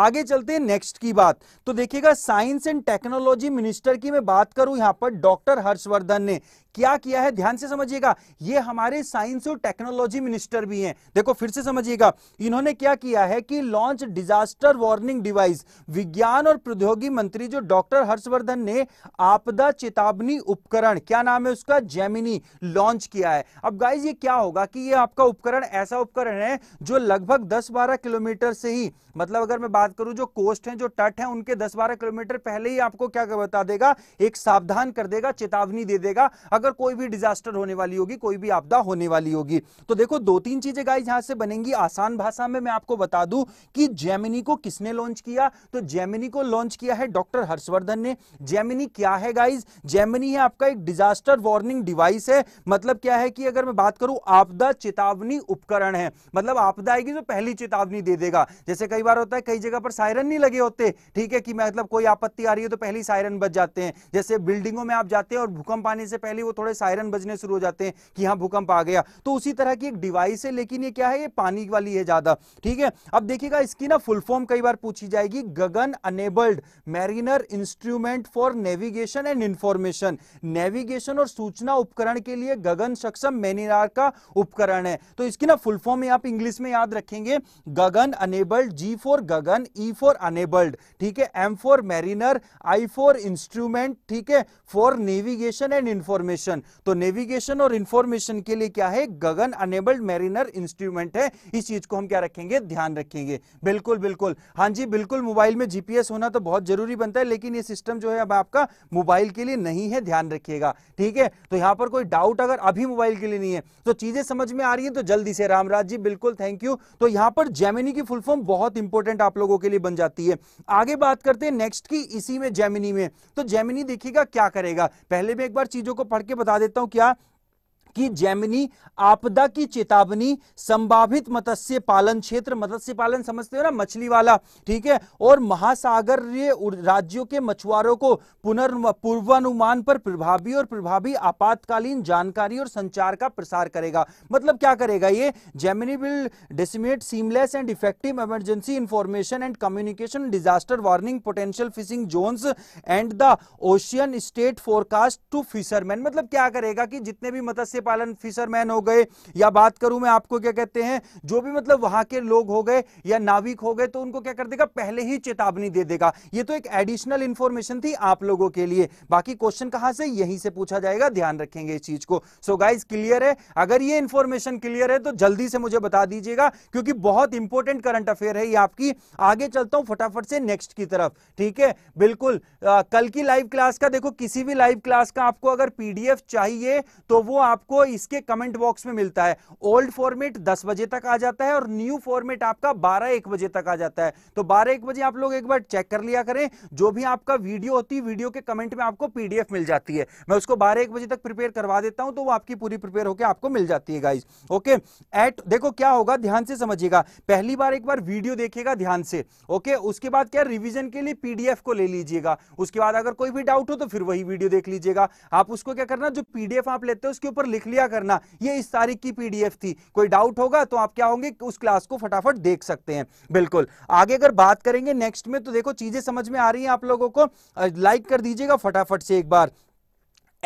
आगे चलते हैं नेक्स्ट की बात तो देखिएगा साइंस एंड टेक्नोलॉजी मिनिस्टर की मैं बात करूं यहां पर डॉक्टर हर्षवर्धन ने क्या किया है ध्यान से समझिएगा ये हमारे साइंस और टेक्नोलॉजी मिनिस्टर भी हैं देखो फिर से समझिएगा इन्होंने क्या किया है कि लॉन्च डिजास्टर वार्निंग डिवाइस विज्ञान और प्रौद्योगिकी मंत्री जो डॉक्टर हर्षवर्धन ने आपदा चेतावनी उपकरण क्या नाम है उसका जेमिनी लॉन्च किया है अब गाइज ये क्या होगा कि ये आपका उपकरण ऐसा उपकरण है जो लगभग दस बारह किलोमीटर से ही मतलब अगर मैं बात करूं जो कोस्ट है जो तट है उनके दस बारह किलोमीटर पहले ही आपको क्या बता देगा एक सावधान कर देगा चेतावनी दे देगा अगर कोई भी डिजास्टर होने वाली होगी कोई भी आपदा होने वाली होगी तो देखो दो तीन चीजें गाइज यहां से बनेंगी आसान भाषा में मैं आपको बता दूं कि जेमिनी को किसने लॉन्च किया तो जेमिनी को लॉन्च किया है डॉक्टर हर्षवर्धन ने जेमिनी क्या है गाइज जेमिनी है आपका एक डिजास्टर वार्निंग डिवाइस है मतलब क्या है कि अगर मैं बात करूं आपदा चेतावनी उपकरण है मतलब आपदा आएगी तो पहली चेतावनी दे देगा जैसे कई बार होता है कई जगह पर सायरन नहीं लगे होते ठीक है कि मतलब कोई आपत्ति आ रही है तो पहली सायरन बच जाते हैं जैसे बिल्डिंगों में आप जाते हैं और भूकंप आने से पहले वो थोड़े सायरन बजने शुरू हो जाते हैं कि हाँ भूकंप आ गया तो उसी तरह की एक डिवाइस है लेकिन ये क्या है ये पानी वाली है ज्यादा ठीक है अब देखिएगा इसकी ना फुल फॉर्म कई बार पूछी जाएगी GAGAN enabled mariner instrument for navigation and information navigation और सूचना उपकरण के लिए गगन सक्षम मैनिनार का उपकरण है तो इसकी ना फुल फॉर्म आप इंग्लिश में याद रखेंगे GAGAN enabled G for GAGAN E for enabled ठीक है M for mariner I for instrument ठीक है for navigation and information information तो नेविगेशन और इंफॉर्मेशन के लिए क्या है गगन अनेबल्ड मेरिनर इंस्ट्रूमेंट है इस चीज को हम क्या रखेंगे ध्यान रखेंगे बिल्कुल बिल्कुल हाँ जी बिल्कुल मोबाइल में जीपीएस होना तो बहुत जरूरी बनता है लेकिन ये सिस्टम जो है अब आपका मोबाइल के लिए नहीं है ध्यान रखिएगा ठीक है तो यहां पर कोई डाउट अगर अभी मोबाइल के लिए नहीं है तो चीजें समझ में आ रही है तो जल्दी से रामराज जी बिल्कुल थैंक यू तो यहां पर जेमिनी की फुल फॉर्म बहुत इंपॉर्टेंट आप लोगों के लिए बन जाती है आगे बात करते हैं नेक्स्ट की इसी में जेमिनी में तो जेमिनी देखिएगा क्या करेगा पहले भी एक बार चीजों को पढ़ करके बता देता हूं क्या कि जैमिनी आपदा की चेतावनी संभावित मत्स्य पालन क्षेत्र मत्स्य पालन समझते हो ना मछली वाला ठीक है और महासागर राज्यों के मछुआरों को पुनर् पूर्वानुमान पर प्रभावी और प्रभावी आपातकालीन जानकारी और संचार का प्रसार करेगा मतलब क्या करेगा ये Gemini will disseminate seamless and effective emergency information and communication disaster warning potential fishing zone and the ocean state forecast to fisherman मतलब क्या करेगा कि जितने भी मत्स्य मत्स्य पालन फिशरमैन हो गए या बात करूं मैं आपको क्या कहते हैं जो भी मतलब वहां के लोग हो गए या नाविक हो गए तो उनको क्या कर देगा पहले ही चेतावनी दे देगा ये तो एक एडिशनल इंफॉर्मेशन थी आप लोगों के लिए बाकी क्वेश्चन कहां से यहीं से पूछा जाएगा ध्यान रखेंगे इस चीज को सो गाइज क्लियर है अगर ये इंफॉर्मेशन क्लियर है तो जल्दी से मुझे बता दीजिएगा क्योंकि बहुत इंपॉर्टेंट करंट अफेयर है ये आपकी आगे चलता हूं फटाफट से नेक्स्ट की तरफ ठीक है बिल्कुल आ, कल की लाइव क्लास का देखो किसी भी लाइव क्लास का आपको अगर पीडीएफ चाहिए तो वो आप आपको इसके कमेंट बॉक्स में मिलता है ओल्ड फॉर्मेट दस बजे तक आ जाता है और न्यू फॉर्मेट आपका बारह एक बजे तक आ जाता है तो बारह एक बजे आप लोग एक बार चेक कर लिया करें जो भी आपका वीडियो होती है वीडियो के कमेंट में आपको पीडीएफ मिल जाती है मैं उसको बारह एक बजे तक प्रिपेयर करवा देता हूं तो वो आपकी पूरी प्रिपेयर होकर आपको मिल जाती है गाइज ओके एट देखो क्या होगा ध्यान से समझिएगा पहली बार एक बार वीडियो देखेगा ध्यान से ओके उसके बाद क्या रिविजन के लिए पीडीएफ को ले लीजिएगा उसके बाद अगर कोई भी डाउट हो तो फिर वही वीडियो देख लीजिएगा आप उसको क्या करना जो पीडीएफ आप लेते हैं उसके ऊपर लिख लिया करना ये इस तारीख की पीडीएफ थी कोई डाउट होगा तो आप क्या होंगे उस क्लास को फटाफट देख सकते हैं बिल्कुल आगे अगर बात करेंगे नेक्स्ट में तो देखो चीजें समझ में आ रही है आप लोगों को लाइक कर दीजिएगा फटाफट से एक बार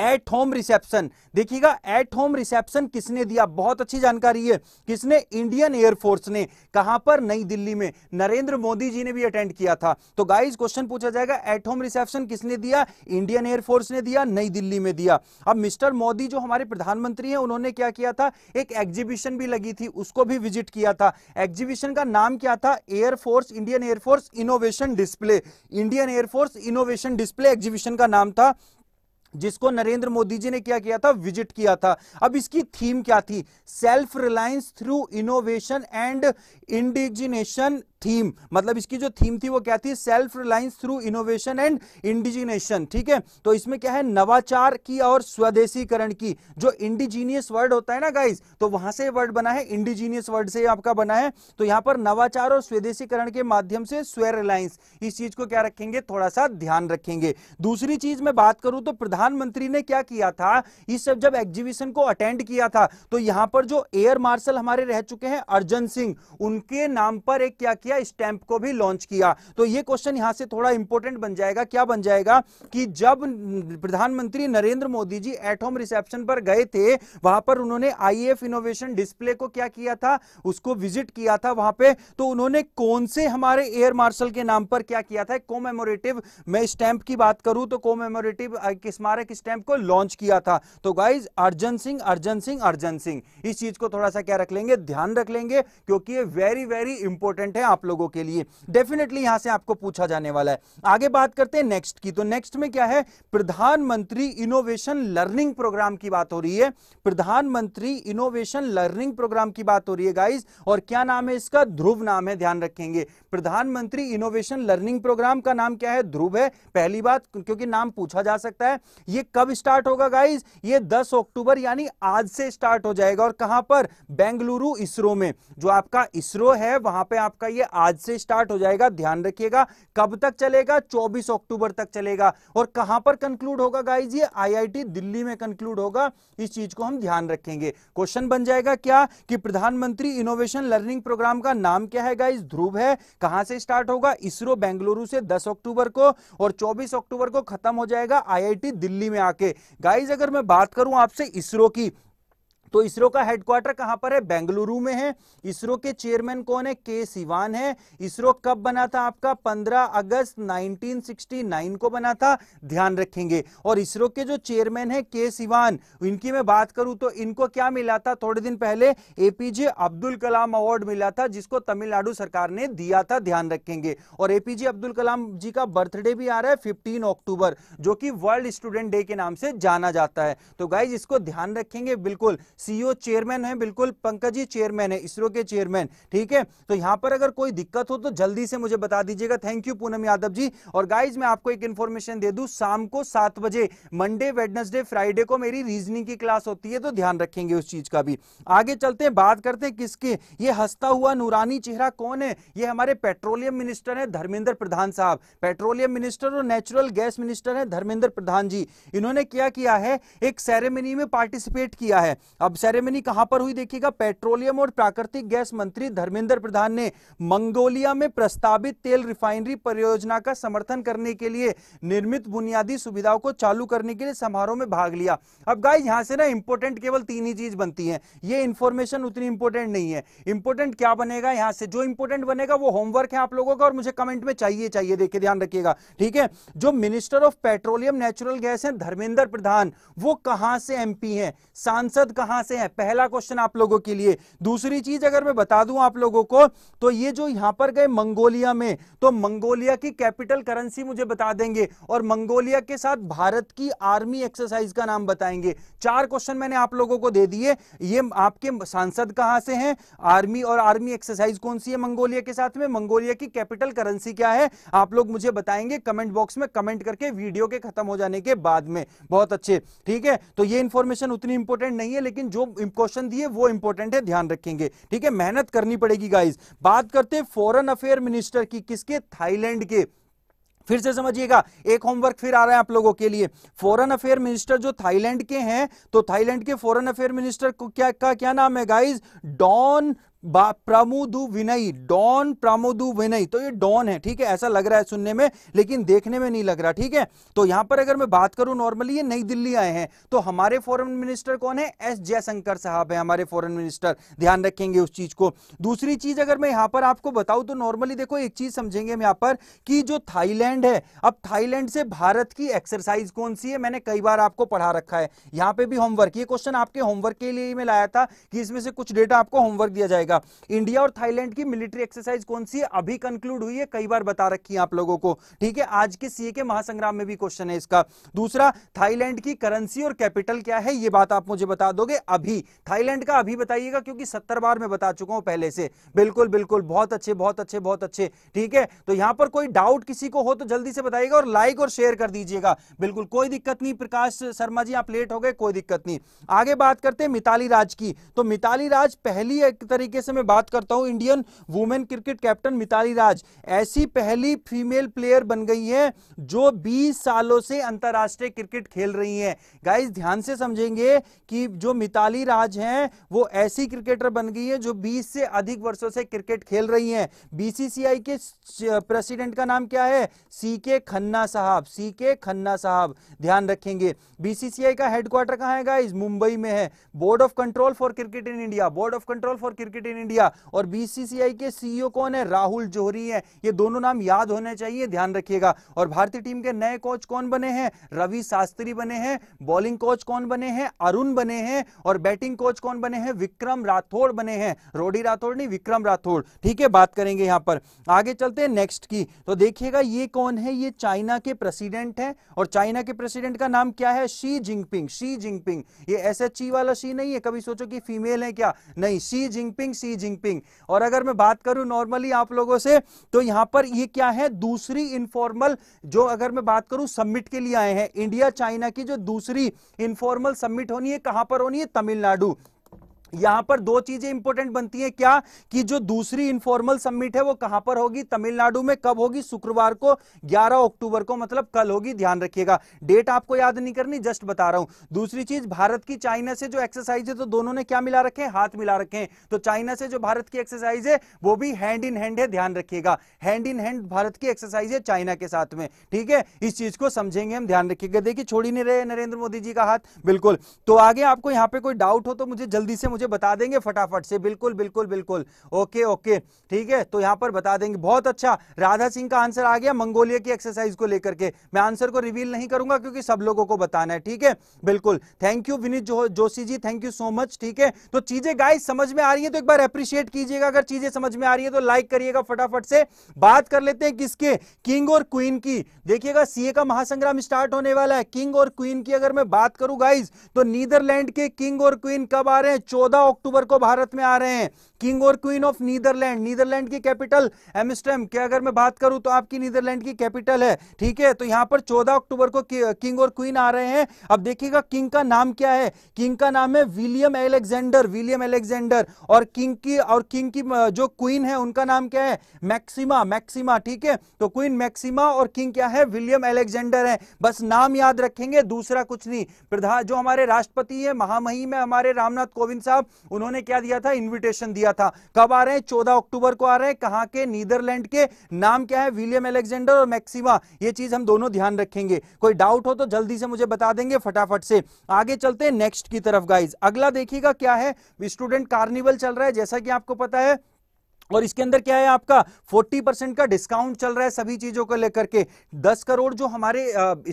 एट होम रिसेप्शन देखिएगा एट होम रिसेप्शन किसने दिया बहुत अच्छी जानकारी है किसने इंडियन एयरफोर्स ने कहां पर नई दिल्ली में नरेंद्र मोदी जी ने भी अटेंड किया था तो गाइस क्वेश्चन पूछा जाएगा एट होम रिसेप्शन किसने दिया इंडियन एयरफोर्स ने दिया नई दिल्ली में दिया अब मिस्टर मोदी जो हमारे प्रधानमंत्री हैं उन्होंने क्या किया था एक एग्जीबिशन भी लगी थी उसको भी विजिट किया था एग्जीबिशन का नाम क्या था air force Indian air force innovation display Indian air force innovation display exhibition का नाम था जिसको नरेंद्र मोदी जी ने क्या किया था विजिट किया था अब इसकी थीम क्या थी self reliance through innovation and indigenisation theme मतलब इसकी जो थीम थी वो क्या थी self reliance through innovation and indigenisation ठीक है तो इसमें क्या है नवाचार की और स्वदेशीकरण की जो इंडिजीनियस वर्ड होता है ना गाइज तो वहां से वर्ड बना है इंडिजीनियस वर्ड से आपका बना है तो यहां पर नवाचार और स्वदेशीकरण के माध्यम से स्व रिलायंस इस चीज को क्या रखेंगे थोड़ा सा ध्यान रखेंगे दूसरी चीज में बात करूं तो प्रधानमंत्री ने क्या किया था इस सब जब एग्जीबिशन को अटेंड किया था तो यहां पर जो एयर मार्शल हमारे रह चुके हैं अर्जन सिंह उनके नाम पर एक क्या किया किया स्टैंप को भी लॉन्च किया तो ये क्वेश्चन यहां से थोड़ा इंपॉर्टेंट बन जाएगा क्या बन जाएगा कि जब प्रधानमंत्री Narendra Modi ji at home reception पर गए थे वहां पर उन्होंने आई इनोवेशन डिस्प्ले को क्या किया था उसको विजिट किया था वहां पर तो उन्होंने कौन से हमारे एयर मार्शल के नाम पर क्या किया था कोमेमोरेटिव मैं स्टैंप की बात करूं तो कोमेमोरेटिव स्मारक स्टैंप को लॉन्च किया था तो गाइज अर्जन सिंह अर्जन सिंह अर्जन सिंह इस चीज को थोड़ा सा क्या रख लेंगे ध्यान रख लेंगे क्योंकि ये वेरी वेरी इंपॉर्टेंट है आप आप लोगों के लिए डेफिनेटली यहां से आपको पूछा जाने वाला है आगे बात करते हैं नेक्स्ट की तो नेक्स्ट में क्या है प्रधानमंत्री इनोवेशन लर्निंग प्रोग्राम की बात हो रही है प्रधानमंत्री इनोवेशन लर्निंग प्रोग्राम की बात हो रही है गाइज और क्या नाम है इसका ध्रुव नाम है ध्यान रखेंगे प्रधानमंत्री इनोवेशन लर्निंग प्रोग्राम का नाम क्या है ध्रुव है पहली बात क्योंकि नाम पूछा जा सकता है ये कब स्टार्ट होगा गाइज ये 10 अक्टूबर यानी आज से स्टार्ट हो जाएगा और कहां पर बेंगलुरु इसरो में जो आपका इसरो है वहां पे आपका ये आज से स्टार्ट हो जाएगा ध्यान रखिएगा कब तक चलेगा 24 अक्टूबर तक चलेगा और कहां पर कंक्लूड होगा गाइज ये आईआईटी दिल्ली में कंक्लूड होगा इस चीज को हम ध्यान रखेंगे क्वेश्चन बन जाएगा क्या कि प्रधानमंत्री इनोवेशन लर्निंग प्रोग्राम का नाम क्या है गाइज ध्रुव है कहां से स्टार्ट होगा इसरो बेंगलुरु से दस अक्टूबर को और चौबीस अक्टूबर को खत्म हो जाएगा आई दिल्ली में आके गाइज अगर मैं बात करूं आपसे इसरो की तो इसरो का हेडक्वार्टर कहां पर है बेंगलुरु में है इसरो के चेयरमैन कौन है के सिवान है इसरो कब बना था आपका 15 अगस्त 1969 को बना था ध्यान रखेंगे और इसरो के जो चेयरमैन है के सिवान इनकी मैं बात करूं तो इनको क्या मिला था थोड़े दिन पहले एपीजे अब्दुल कलाम अवार्ड मिला था जिसको तमिलनाडु सरकार ने दिया था ध्यान रखेंगे और एपीजे अब्दुल कलाम जी का बर्थडे भी आ रहा है फिफ्टीन अक्टूबर जो कि वर्ल्ड स्टूडेंट डे के नाम से जाना जाता है तो गाइज इसको ध्यान रखेंगे बिल्कुल सीईओ चेयरमैन है बिल्कुल पंकज जी चेयरमैन है इसरो के चेयरमैन ठीक है तो यहां पर अगर कोई दिक्कत हो तो जल्दी से मुझे बता दीजिएगा थैंक यू पूनम यादव जी और गाइज मैं आपको एक इन्फॉर्मेशन दे दू शाम को सात बजे मंडे वेडनेसडे फ्राइडे को मेरी रीजनिंग की क्लास होती है तो ध्यान रखेंगे उस चीज का भी आगे चलते हैं बात करते हैं किसके ये हंसता हुआ नूरानी चेहरा कौन है ये हमारे पेट्रोलियम मिनिस्टर है धर्मेंद्र प्रधान साहब पेट्रोलियम मिनिस्टर और नेचुरल गैस मिनिस्टर है धर्मेंद्र प्रधान जी इन्होंने क्या किया है एक सेरेमनी में पार्टिसिपेट किया है अब अब सेरेमनी कहां पर हुई देखिएगा पेट्रोलियम और प्राकृतिक गैस मंत्री धर्मेंद्र प्रधान ने मंगोलिया में प्रस्तावित तेल रिफाइनरी परियोजना का समर्थन करने के लिए निर्मित बुनियादी सुविधाओं को चालू करने के लिए समारोह में भाग लिया अब गाय यहां से ना इंपोर्टेंट केवल तीन ही चीज बनती है ये इंफॉर्मेशन उतनी इंपोर्टेंट नहीं है इंपोर्टेंट क्या बनेगा यहां से जो इंपोर्टेंट बनेगा वो होमवर्क है आप लोगों का और मुझे कमेंट में चाहिए चाहिए देखिए ध्यान रखिएगा ठीक है जो minister of petroleum natural gas है धर्मेंद्र प्रधान वो कहां से एमपी है सांसद कहां कहां से है पहला क्वेश्चन आप लोगों के लिए दूसरी चीज अगर मैं बता दूं आप लोगों को तो ये जो यहां पर गए मंगोलिया में तो मंगोलिया की कैपिटल करेंसी मुझे बता देंगे और मंगोलिया के साथ भारत की आर्मी एक्सरसाइज का नाम बताएंगे चार क्वेश्चन मैंने आप लोगों को दे दिए ये आपके सांसद कहां से हैं आर्मी और आर्मी एक्सरसाइज कौन सी है मंगोलिया के साथ में मंगोलिया की कैपिटल करेंसी क्या है आप लोग मुझे बताएंगे कमेंट बॉक्स में कमेंट करके वीडियो के खत्म हो जाने के बाद में बहुत अच्छे ठीक है तो ये इंफॉर्मेशन उतनी इंपॉर्टेंट नहीं है लेकिन जो क्वेश्चन दिए वो इंपॉर्टेंट है ध्यान रखेंगे ठीक है मेहनत करनी पड़ेगी गाइज बात करते हैं फॉरन अफेयर मिनिस्टर की किसके थाईलैंड के फिर से समझिएगा एक होमवर्क फिर आ रहा है आप लोगों के लिए फॉरेन अफेयर मिनिस्टर जो थाईलैंड के हैं तो थाईलैंड के फॉरेन अफेयर मिनिस्टर को क्या का क्या नाम है guys Don Pramudwinai Don Pramudwinai तो ये डॉन है ठीक है ऐसा लग रहा है सुनने में लेकिन देखने में नहीं लग रहा ठीक है तो यहां पर अगर मैं बात करूं नॉर्मली ये नई दिल्ली आए हैं तो हमारे फॉरेन मिनिस्टर कौन है एस जयशंकर साहब है हमारे फॉरेन मिनिस्टर ध्यान रखेंगे उस चीज को दूसरी चीज अगर मैं यहां पर आपको बताऊं तो नॉर्मली देखो एक चीज समझेंगे हम यहां पर कि जो थाईलैंड है अब थाईलैंड से भारत की एक्सरसाइज कौन सी है मैंने कई बार आपको पढ़ा रखा है यहां पर भी होमवर्क ये क्वेश्चन आपके होमवर्क के लिए मैं लाया था कि इसमें से कुछ डेटा आपको होमवर्क दिया जाएगा जाएगा इंडिया और थाईलैंड की मिलिट्री एक्सरसाइज कौन सी अभी कंक्लूड हुई है कई बार बता रखी है आप लोगों को ठीक है आज के सीए के महासंग्राम में भी क्वेश्चन है इसका दूसरा थाईलैंड की करेंसी और कैपिटल क्या है यह बात आप मुझे बता दोगे अभी थाईलैंड का अभी बताइएगा क्योंकि सत्तर बार में बता चुका हूं पहले से बिल्कुल बिल्कुल बहुत अच्छे बहुत अच्छे बहुत अच्छे ठीक है तो यहां पर कोई डाउट किसी को हो तो जल्दी से बताइएगा और लाइक और शेयर कर दीजिएगा बिल्कुल कोई दिक्कत नहीं प्रकाश शर्मा जी आप लेट हो गए कोई दिक्कत नहीं आगे बात करते हैं मिताली राज की तो मिताली राज पहली एक तरीके से मैं बात करता हूं Indian women cricket captain Mithali Raj ऐसी पहली फीमेल प्लेयर बन गई है जो 20 सालों से अंतरराष्ट्रीय क्रिकेट खेल रही हैं गाइस ध्यान से समझेंगे कि जो मिताली राज हैं वो ऐसी क्रिकेटर बन गई है जो 20 से अधिक वर्षों से क्रिकेट खेल रही है बीसीसीआई के प्रेसिडेंट का नाम क्या है सी खन्ना साहब सी खन्ना साहब ध्यान रखेंगे बीसीसीआई का हेडक्वार्टर कहा है गाइज मुंबई में है board of control for cricket in India board of control for cricket in India और बीसीसीआई के सीईओ e कौन है राहुल जोहरी है ये दोनों नाम याद होने चाहिए ध्यान रखिएगा और भारतीय टीम के नए कोच कौन बने हैं रवि शास्त्री बने हैं बॉलिंग कोच कौन बने हैं अरुण बने हैं और बैटिंग कोच कौन बने हैं विक्रम राठौड़ बने हैं रोडी राठौड़ नहीं विक्रम राठौड़ ठीक है बात करेंगे यहां पर आगे चलते हैं नेक्स्ट की तो देखिएगा ये कौन है ये चाइना के प्रेसिडेंट है और चाइना के प्रेसिडेंट का नाम क्या है शी जिंगपिंग शी जिंगपिंग ये एसएचई e वाला शी नहीं है कभी सोचो कि फीमेल है क्या नहीं शी जिंगपिंग सी जिनपिंग और अगर मैं बात करूं नॉर्मली आप लोगों से तो यहां पर ये क्या है दूसरी इनफॉर्मल जो अगर मैं बात करूं सबमिट के लिए आए हैं इंडिया चाइना की जो दूसरी इनफॉर्मल सबमिट होनी है कहां पर होनी है तमिलनाडु यहां पर दो चीजें इंपोर्टेंट बनती हैं क्या कि जो दूसरी इनफॉर्मल समिट है वो कहां पर होगी तमिलनाडु में कब होगी शुक्रवार को 11 अक्टूबर को मतलब कल होगी ध्यान रखिएगा डेट आपको याद नहीं करनी जस्ट बता रहा हूं दूसरी चीज भारत की चाइना से जो एक्सरसाइज है तो दोनों ने क्या मिला रखे हाथ मिला रखे तो चाइना से जो भारत की एक्सरसाइज है वो भी हैंड इन हैंड है ध्यान रखिएगा हैंड इन हैंड भारत की एक्सरसाइज है चाइना के साथ में ठीक है इस चीज को समझेंगे हम ध्यान रखिएगा देखिए छोड़ ही नहीं रहे नरेंद्र मोदी जी का हाथ बिल्कुल तो आगे आपको यहां पर कोई डाउट हो तो मुझे जल्दी से मुझे मुझे बता देंगे फटाफट से बिल्कुल बिल्कुल बिल्कुल ओके ओके ठीक है तो यहां पर बता देंगे बहुत अच्छा राधा सिंह का आंसर आ गया मंगोलिया की एक्सरसाइज को लेकर के मैं आंसर को रिवील नहीं करूंगा क्योंकि सब लोगों को बताना है ठीक है बिल्कुल thank you Vineet Joshi ji thank you so much ठीक है तो चीजें गाइस समझ में आ रही है तो एक बार अप्रिशिएट कीजिएगा अगर चीजें समझ में आ रही है तो लाइक करिएगा फटाफट से बात कर लेते हैं किसके किंग और क्वीन की देखिएगा सीए का महासंग्राम स्टार्ट होने वाला है किंग और क्वीन की अगर मैं बात करूं गाइस तो नीदरलैंड के किंग और क्वीन कब आ रहे हैं 14 अक्टूबर को भारत में आ रहे हैं किंग और क्वीन ऑफ नीदरलैंड नीदरलैंड की कैपिटल एमस्टम की अगर मैं बात करूं तो आपकी नीदरलैंड की कैपिटल है ठीक है तो यहां पर चौदह अक्टूबर को किंग और क्वीन आ रहे हैं अब देखिएगा किंग का नाम क्या है किंग का नाम है विलियम एलेक्जेंडर विलियम एलेक्जेंडर और किंग की और किंग की जो क्वीन है उनका नाम क्या है मैक्सिमा मैक्सिमा ठीक है तो क्वीन मैक्सिमा और किंग क्या है विलियम एलेक्जेंडर है बस नाम याद रखेंगे दूसरा कुछ नहीं प्रधान जो हमारे राष्ट्रपति है महामहिम है हमारे रामनाथ कोविंद साहब उन्होंने क्या दिया था इन्विटेशन दिया किया था कब आ रहे हैं चौदह अक्टूबर को आ रहे हैं कहां के नीदरलैंड के नाम क्या है विलियम एलेक्सेंडर और मैक्सिमा ये चीज हम दोनों ध्यान रखेंगे कोई डाउट हो तो जल्दी से मुझे बता देंगे फटाफट से आगे चलते हैं नेक्स्ट की तरफ गाइज अगला देखिएगा क्या है स्टूडेंट कार्निवल चल रहा है जैसा कि आपको पता है और इसके अंदर क्या है आपका 40 परसेंट का डिस्काउंट चल रहा है सभी चीजों को लेकर के 10 करोड़ जो हमारे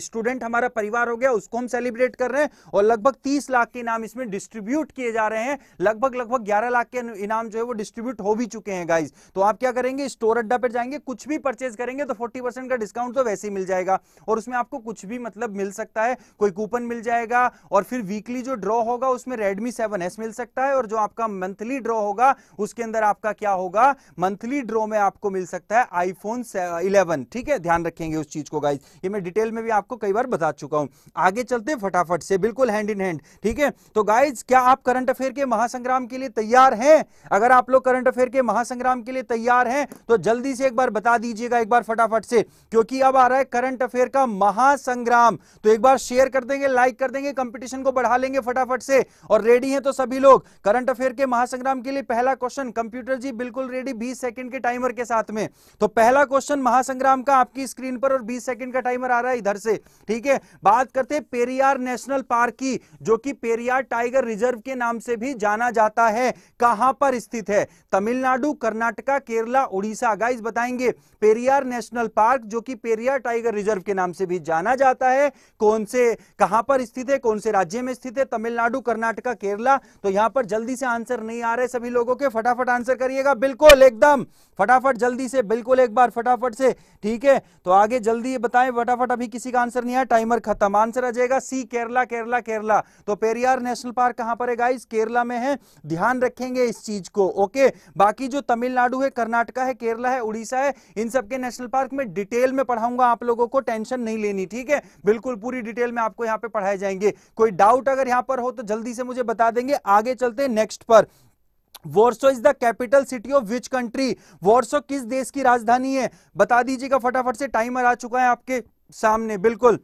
स्टूडेंट हमारा परिवार हो गया उसको हम सेलिब्रेट कर रहे हैं और लगभग 30 लाख के इनाम इसमें डिस्ट्रीब्यूट किए जा रहे हैं लगभग लगभग 11 लाख के इनाम जो है वो डिस्ट्रीब्यूट हो भी चुके हैं गाइज तो आप क्या करेंगे स्टोर अड्डा पर जाएंगे कुछ भी परचेज करेंगे तो फोर्टी का डिस्काउंट तो वैसे ही मिल जाएगा और उसमें आपको कुछ भी मतलब मिल सकता है कोई कूपन मिल जाएगा और फिर वीकली जो ड्रॉ होगा उसमें रेडमी सेवन मिल सकता है और जो आपका मंथली ड्रॉ होगा उसके अंदर आपका क्या होगा का मंथली ड्रॉ में आपको मिल सकता है आईफोन इलेवन ठीक है ध्यान रखेंगे उस चीज को गाइज ये मैं डिटेल में भी आपको कई बार बता चुका हूं आगे चलते फटाफट से बिल्कुल हैंड इन हैंड ठीक है तो गाइज क्या आप करंट अफेयर के महासंग्राम के लिए तैयार हैं अगर आप लोग करंट अफेयर के महासंग्राम के लिए तैयार हैं तो जल्दी से एक बार बता दीजिएगा एक बार फटाफट से क्योंकि अब आ रहा है करंट अफेयर का महासंग्राम तो एक बार शेयर कर देंगे लाइक कर देंगे कंपटीशन को बढ़ा लेंगे फटाफट से और रेडी हैं तो सभी लोग करंट अफेयर के महासंग्राम के लिए पहला क्वेश्चन कंप्यूटर जी बिल्कुल रेडी ऑलरेडी 20 सेकंड के टाइमर के साथ में तो पहला क्वेश्चन महासंग्राम का आपकी स्क्रीन पर और 20 सेकंड का टाइमर आ रहा है इधर से ठीक है बात करते हैं पेरियार नेशनल पार्क की जो कि पेरियार टाइगर रिजर्व के नाम से भी जाना जाता है कहां पर स्थित है तमिलनाडु कर्नाटका केरला उड़ीसा गाइज बताएंगे पेरियार नेशनल पार्क जो कि पेरियार टाइगर रिजर्व के नाम से भी जाना जाता है कौन से कहां पर स्थित है कौन से राज्य में स्थित है तमिलनाडु कर्नाटका केरला तो यहां पर जल्दी से आंसर नहीं आ रहे सभी लोगों के फटाफट आंसर करिएगा बिल्कुल बिल्कुल एकदम फटाफट जल्दी से बिल्कुल एक बार फटाफट से ठीक है तो आगे जल्दी बताएं फटाफट अभी किसी का आंसर नहीं है टाइमर खत्म आंसर आ जाएगा सी केरला केरला केरला तो पेरियार नेशनल पार्क कहां पर है गाइस केरला में है ध्यान रखेंगे इस चीज को ओके बाकी जो तमिलनाडु है कर्नाटका है केरला है उड़ीसा है इन सबके नेशनल पार्क में डिटेल में पढ़ाऊंगा आप लोगों को टेंशन नहीं लेनी ठीक है बिल्कुल पूरी डिटेल में आपको यहाँ पे पढ़ाए जाएंगे कोई डाउट अगर यहाँ पर हो तो जल्दी से मुझे बता देंगे आगे चलते नेक्स्ट पर Warsaw is the capital city of which country Warsaw किस देश की राजधानी है बता दीजिएगा फटाफट से टाइमर आ चुका है आपके सामने बिल्कुल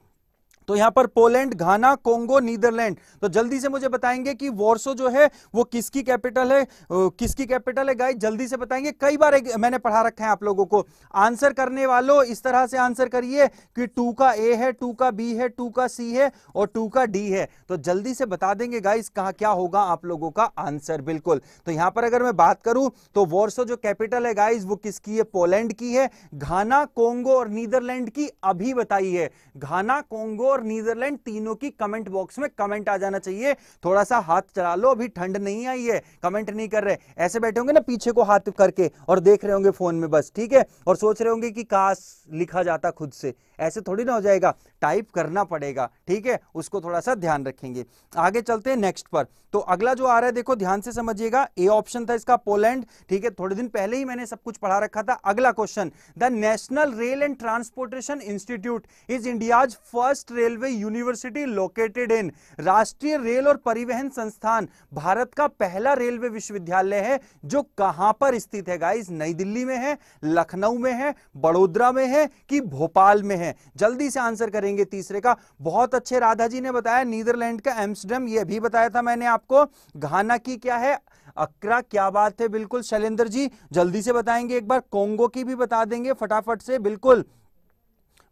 तो यहां पर पोलैंड घाना कोंगो नीदरलैंड तो जल्दी से मुझे बताएंगे कि वॉर्सो जो है वो किसकी कैपिटल है किसकी कैपिटल है गाइस जल्दी से बताएंगे कई बार मैंने पढ़ा रखा है आप लोगों को आंसर करने वालों इस तरह से आंसर करिए कि टू का ए है टू का बी है टू का सी है और टू का डी है तो जल्दी से बता देंगे गाइस कहा क्या होगा आप लोगों का आंसर बिल्कुल तो यहां पर अगर मैं बात करूं तो वॉर्सो जो कैपिटल है गाइस वो किसकी है पोलैंड की है घाना कोंगो और नीदरलैंड की अभी बताइए घाना कोंगो और नीदरलैंड तीनों की कमेंट बॉक्स में कमेंट आ जाना चाहिए थोड़ा सा हाथ चला लो अभी ठंड नहीं आई है कमेंट नहीं कर रहे ऐसे बैठे होंगे ना पीछे को हाथ करके और देख रहे होंगे फोन में बस ठीक है और सोच रहे होंगे कि काश लिखा जाता खुद से ऐसे थोड़ी ना हो जाएगा टाइप करना पड़ेगा ठीक है उसको थोड़ा सा ध्यान रखेंगे आगे चलते हैं नेक्स्ट पर तो अगला जो आ रहा है देखो ध्यान से समझिएगा ए ऑप्शन था इसका पोलैंड ठीक है थोड़े दिन पहले ही मैंने सब कुछ पढ़ा रखा था अगला question the national rail and transportation institute is India's first railway university located in राष्ट्रीय रेल और परिवहन संस्थान भारत का पहला रेलवे विश्वविद्यालय है जो कहां पर स्थित है गाइस नई दिल्ली में है लखनऊ में है बड़ोदरा में है कि भोपाल में है जल्दी से आंसर करेंगे लेंगे तीसरे का बहुत अच्छे राधा जी ने बताया नीदरलैंड का एम्स्टर्डम ये भी बताया था मैंने आपको घाना की क्या है अक्रा क्या बात है बिल्कुल शैलेंद्र जी जल्दी से बताएंगे एक बार कोंगो की भी बता देंगे फटाफट से बिल्कुल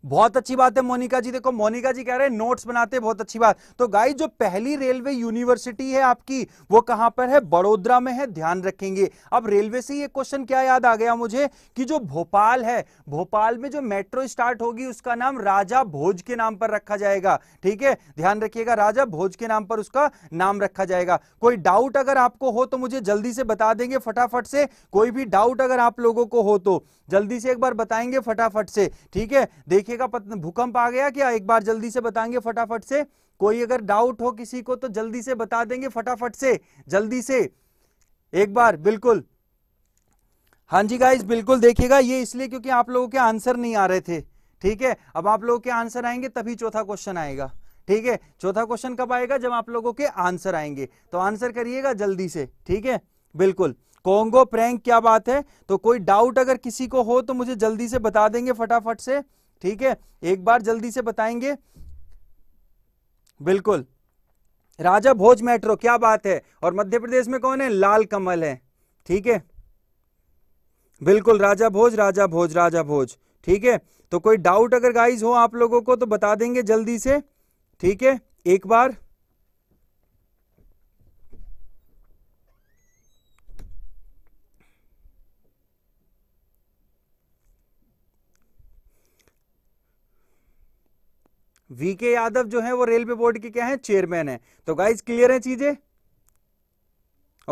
बहुत अच्छी बात है मोनिका जी देखो मोनिका जी कह रहे हैं नोट्स बनाते हैं बहुत अच्छी बात तो गाइस जो पहली रेलवे यूनिवर्सिटी है आपकी वो कहां पर है बड़ोदरा में है ध्यान रखेंगे अब रेलवे से ये क्वेश्चन क्या याद आ गया मुझे कि जो भोपाल है भोपाल में जो मेट्रो स्टार्ट होगी उसका नाम राजा भोज के नाम पर रखा जाएगा ठीक है ध्यान रखिएगा राजा भोज के नाम पर उसका नाम रखा जाएगा कोई डाउट अगर आपको हो तो मुझे जल्दी से बता देंगे फटाफट से कोई भी डाउट अगर आप लोगों को हो तो जल्दी से एक बार बताएंगे फटाफट से ठीक है देखिएगा भूकंप आ गया क्या एक बार जल्दी से बताएंगे फटाफट से कोई अगर डाउट हो किसी को तो जल्दी से बता देंगे फटाफट से जल्दी से एक बार बिल्कुल हाँ जी गाइज बिल्कुल देखिएगा ये इसलिए क्योंकि आप लोगों के आंसर नहीं आ रहे थे ठीक है अब आप लोगों के आंसर आएंगे तभी चौथा क्वेश्चन आएगा ठीक है चौथा क्वेश्चन कब आएगा जब आप लोगों के आंसर आएंगे तो आंसर करिएगा जल्दी से ठीक है बिल्कुल कोंगो प्रैंक क्या बात है तो कोई डाउट अगर किसी को हो तो मुझे जल्दी से बता देंगे फटाफट से ठीक है एक बार जल्दी से बताएंगे बिल्कुल राजा भोज मेट्रो क्या बात है और मध्य प्रदेश में कौन है लाल कमल है ठीक है बिल्कुल राजा भोज राजा भोज राजा भोज ठीक है तो कोई डाउट अगर गाइज हो आप लोगों को तो बता देंगे जल्दी से ठीक है एक बार वीके के यादव जो है वो रेलवे बोर्ड के क्या है चेयरमैन है तो गाइज क्लियर है चीजें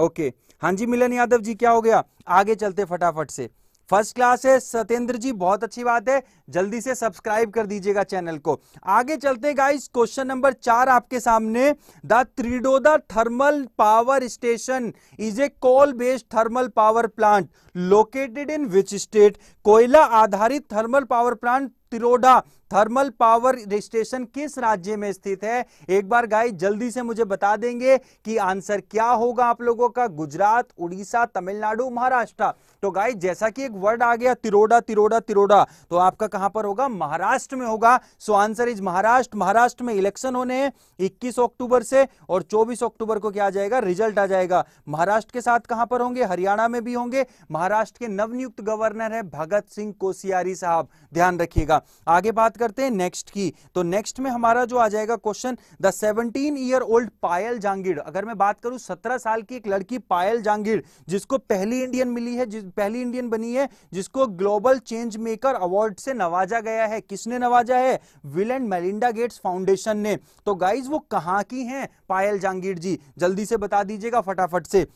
ओके हाँ जी मिलन यादव जी क्या हो गया आगे चलते फटाफट से फर्स्ट क्लास है सत्येंद्र जी बहुत अच्छी बात है जल्दी से सब्सक्राइब कर दीजिएगा चैनल को आगे चलते गाइस क्वेश्चन नंबर चार आपके सामने the Tiroda thermal power station is a coal based thermal power plant located in which state कोयला आधारित thermal power plant Tiroda thermal power station किस राज्य में स्थित है एक बार गाइस जल्दी से मुझे बता देंगे कि आंसर क्या होगा आप लोगों का गुजरात उड़ीसा तमिलनाडु महाराष्ट्र तो गाइस जैसा कि एक वर्ड आ गया तिरोडा तिरोडा तिरोडा तो आपका कहां पर होगा महाराष्ट्र में होगा so answer is Maharashtra Maharashtra में इलेक्शन होने हैं इक्कीस अक्टूबर से और चौबीस अक्टूबर को क्या आ जाएगा रिजल्ट आ जाएगा महाराष्ट्र के साथ कहां पर होंगे हरियाणा में भी होंगे महाराष्ट्र के नवनियुक्त गवर्नर है भगत सिंह कोशियारी साहब ध्यान रखिएगा आगे बात करते हैं नेक्स्ट की तो नेक्स्ट में हमारा जो आ जाएगा question the seventeen year old Payal Jangid अगर मैं बात करूं सत्रह साल की एक लड़की पायल जांगीर जिसको पहली इंडियन मिली है पहली इंडियन बनी है जिसको ग्लोबल चेंज मेकर अवार्ड से नवाजा गया है किसने नवाजा है Bill and Melinda Gates foundation ने तो गाइज वो कहाँ की है पायल जांगीर जी जल्दी से बता दीजिएगा फटाफट से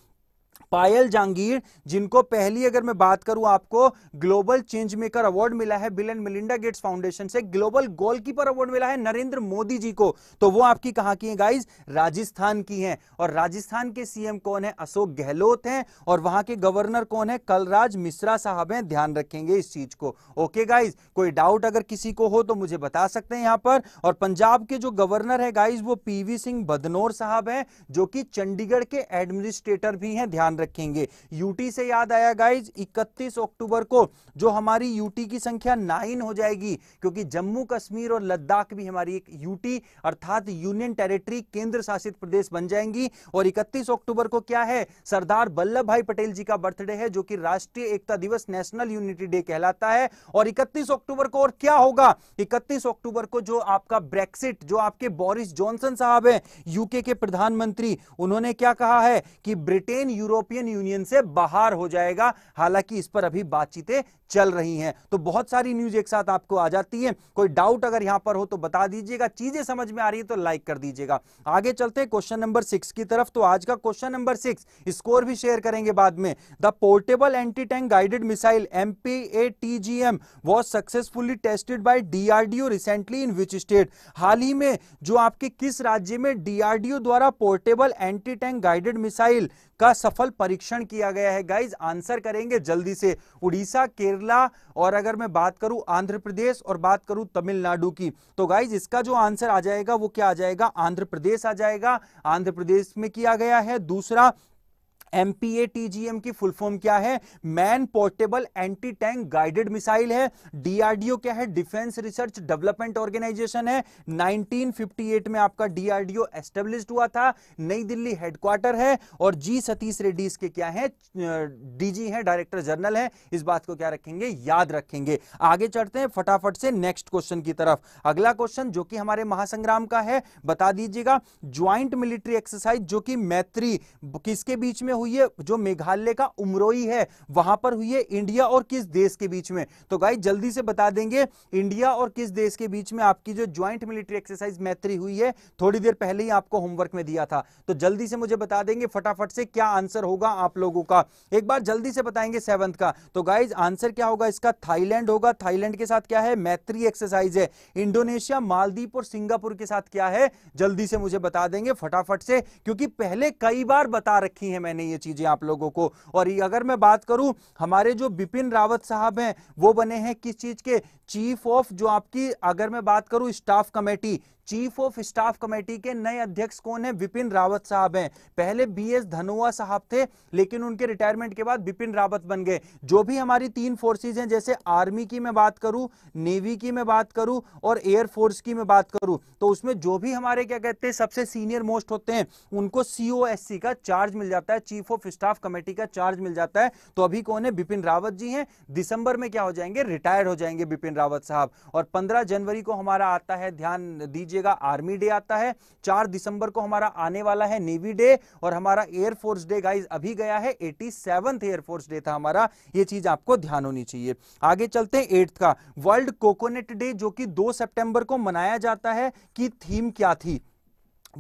पायल जहांगीर जिनको पहली अगर मैं बात करूं आपको ग्लोबल चेंज मेकर अवार्ड मिला है Bill and Melinda Gates foundation से ग्लोबल गोलकीपर अवार्ड मिला है नरेंद्र मोदी जी को तो वो आपकी कहा की है गाइस राजस्थान की हैं और राजस्थान के सीएम कौन है अशोक गहलोत हैं और वहां के गवर्नर कौन है कलराज मिश्रा साहब हैं ध्यान रखेंगे इस चीज को ओके गाइज कोई डाउट अगर किसी को हो तो मुझे बता सकते हैं यहां पर और पंजाब के जो गवर्नर है गाइज वो पी सिंह बदनोर साहब है जो कि चंडीगढ़ के एडमिनिस्ट्रेटर भी हैं ध्यान ध्यान रखेंगे यूटी से याद आया गाइज 31 अक्टूबर को जो हमारी यूटी की संख्या नाइन हो जाएगी क्योंकि जम्मू कश्मीर और लद्दाख भी हमारी एक यूटी अर्थात यूनियन टेरिटरी केंद्र शासित प्रदेश बन जाएंगी और 31 अक्टूबर को क्या है सरदार वल्लभ भाई पटेल जी का बर्थडे है जो कि राष्ट्रीय एकता दिवस नेशनल यूनिटी डे कहलाता है और इकतीस अक्टूबर को और क्या होगा इकतीस अक्टूबर को जो आपका ब्रेक्सिट जो आपके बोरिस जॉनसन साहब है यूके के प्रधानमंत्री उन्होंने क्या कहा है कि ब्रिटेन यूरोप यूरोपियन यूनियन से बाहर हो जाएगा हालांकि इस पर अभी बातचीतें चल रही हैं तो बहुत सारी न्यूज एक साथ आपको आ जाती है कोई डाउट अगर यहां पर हो तो बता दीजिएगा चीजें समझ में आ रही है तो लाइक कर दीजिएगा आगे चलते हैं क्वेश्चन नंबर सिक्स की तरफ तो आज का क्वेश्चन नंबर सिक्स स्कोर भी शेयर करेंगे बाद में the portable anti tank guided missile M P A T G M was successfully tested by DRDO recently in which state हाल ही में जो आपके किस राज्य में डीआरडीओ द्वारा portable anti tank guided missile का सफल सफल परीक्षण किया गया है गाइज आंसर करेंगे जल्दी से उड़ीसा केरला और अगर मैं बात करूं आंध्र प्रदेश और बात करूं तमिलनाडु की तो गाइज इसका जो आंसर आ जाएगा वो क्या आ जाएगा आंध्र प्रदेश आ जाएगा आंध्र प्रदेश में किया गया है दूसरा एमपीए टीजीएम की फुल फॉर्म क्या है man portable anti tank guided missile है डीआरडीओ क्या है डिफेंस रिसर्च डेवलपमेंट ऑर्गेनाइजेशन है 1958 में आपका डीआरडीओ एस्टेब्लिश हुआ था नई दिल्ली हेडक्वार्टर है और जी सतीश रेड्डी इसके क्या है डीजी है डायरेक्टर जनरल है इस बात को क्या रखेंगे याद रखेंगे आगे चढ़ते हैं फटाफट से नेक्स्ट क्वेश्चन की तरफ अगला क्वेश्चन जो कि हमारे महासंग्राम का है बता दीजिएगा ज्वाइंट मिलिट्री एक्सरसाइज जो कि मैत्री किसके बीच में में हुई है जो मेघालय का उमरोई है वहां पर हुई है इंडिया और किस देश के बीच में तो गाइस जल्दी से बता देंगे इंडिया और किस देश के बीच में आपकी जो ज्वाइंट मिलिट्री एक्सरसाइज मैत्री हुई है थोड़ी देर पहले ही आपको होमवर्क में दिया था तो जल्दी से मुझे बता देंगे फटाफट से क्या आंसर होगा आप लोगों का एक बार जल्दी से बताएंगे सेवंथ का तो गाइज आंसर क्या होगा इसका थाईलैंड होगा थाईलैंड के साथ क्या है मैत्री एक्सरसाइज है इंडोनेशिया मालदीप और सिंगापुर के साथ क्या है जल्दी से मुझे बता देंगे फटाफट से क्योंकि पहले कई बार बता रखी है मैंने ये चीजें आप लोगों को और अगर मैं बात करूं हमारे जो बिपिन रावत साहब हैं वो बने हैं किस चीज के चीफ ऑफ जो आपकी अगर मैं बात करूं staff committee chief of staff committee के नए अध्यक्ष कौन है विपिन रावत साहब हैं पहले बी एस धनोआ साहब थे लेकिन उनके रिटायरमेंट के बाद विपिन रावत बन गए जो भी हमारी तीन फोर्सेज हैं जैसे आर्मी की मैं बात करूं नेवी की मैं बात करूं और एयरफोर्स की मैं बात करूं तो उसमें जो भी हमारे क्या कहते हैं सबसे सीनियर मोस्ट होते हैं उनको सीओएससी का चार्ज मिल जाता है चीफ ऑफ स्टाफ कमेटी का चार्ज मिल जाता है तो अभी कौन है बिपिन रावत जी हैं दिसंबर में क्या हो जाएंगे रिटायर हो जाएंगे बिपिन रावत साहब और पंद्रह जनवरी को हमारा आता है ध्यान दीजिए लीजिएगा आर्मी डे आता है चार दिसंबर को हमारा आने वाला है नेवी डे और हमारा एयरफोर्स डे गाइज अभी गया है एटी सेवंथ एयरफोर्स डे था हमारा ये चीज आपको ध्यान होनी चाहिए आगे चलते हैं एट्थ का वर्ल्ड कोकोनट डे जो कि दो सेप्टेंबर को मनाया जाता है कि थीम क्या थी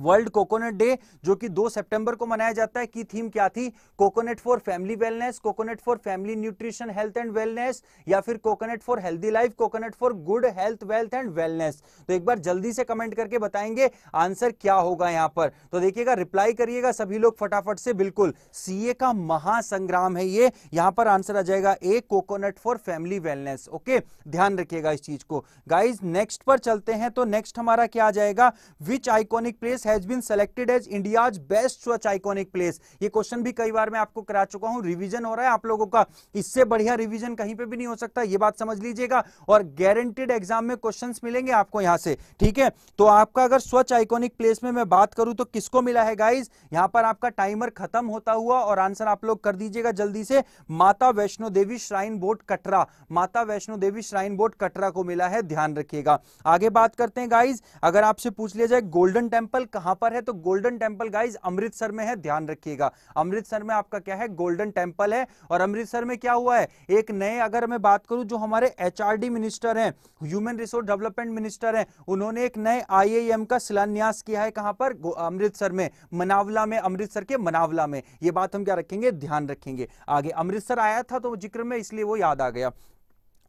वर्ल्ड कोकोनट डे जो कि 2 सितंबर को मनाया जाता है की थीम क्या थी coconut for family wellness coconut for family nutrition health and wellness या फिर coconut for healthy life coconut for good health wealth and wellness तो एक बार जल्दी से कमेंट करके बताएंगे आंसर क्या होगा यहां पर तो देखिएगा रिप्लाई करिएगा सभी लोग फटाफट से बिल्कुल सीए का महासंग्राम है ये यहां पर आंसर आ जाएगा A coconut for family wellness okay ध्यान रखिएगा इस चीज को गाइज नेक्स्ट पर चलते हैं तो नेक्स्ट हमारा क्या आ जाएगा which iconic place has been selected as India's best Swachh iconic place ये क्वेश्चन भी कई बार मैं आपको करा चुका हूं रिवीजन हो रहा है आप लोगों का इससे बढ़िया रिवीजन कहीं पे भी नहीं हो सकता ये बात समझ लीजिएगा और गारंटेड एग्जाम में क्वेश्चन मिलेंगे आपको यहां से ठीक है तो आपका अगर स्वच्छ आइकॉनिक प्लेस में मैं बात करूं तो किसको मिला है गाइज यहां पर आपका टाइमर खत्म होता हुआ और आंसर आप लोग कर दीजिएगा जल्दी से Mata Vaishno Devi shrine board Katra Mata Vaishno Devi shrine board Katra को मिला है ध्यान रखिएगा आगे बात करते हैं गाइज अगर आपसे पूछ लिया जाए गोल्डन टेम्पल कहां पर है तो गोल्डन टेम्पल गाइज अमृतसर में है ध्यान रखिएगा अमृतसर में आपका क्या है गोल्डन टेम्पल है और अमृतसर में क्या हुआ है एक नए अगर मैं बात करूं जो हमारे एच मिनिस्टर हैं ह्यूमन रिसोर्स डेवलपमेंट मिनिस्टर हैं उन्होंने एक नए आई का शिलान्यास किया है कहां पर अमृतसर में मनावला में अमृतसर के मनावला में ये बात हम क्या रखेंगे ध्यान रखेंगे आगे अमृतसर आया था तो जिक्र में इसलिए वो याद आ गया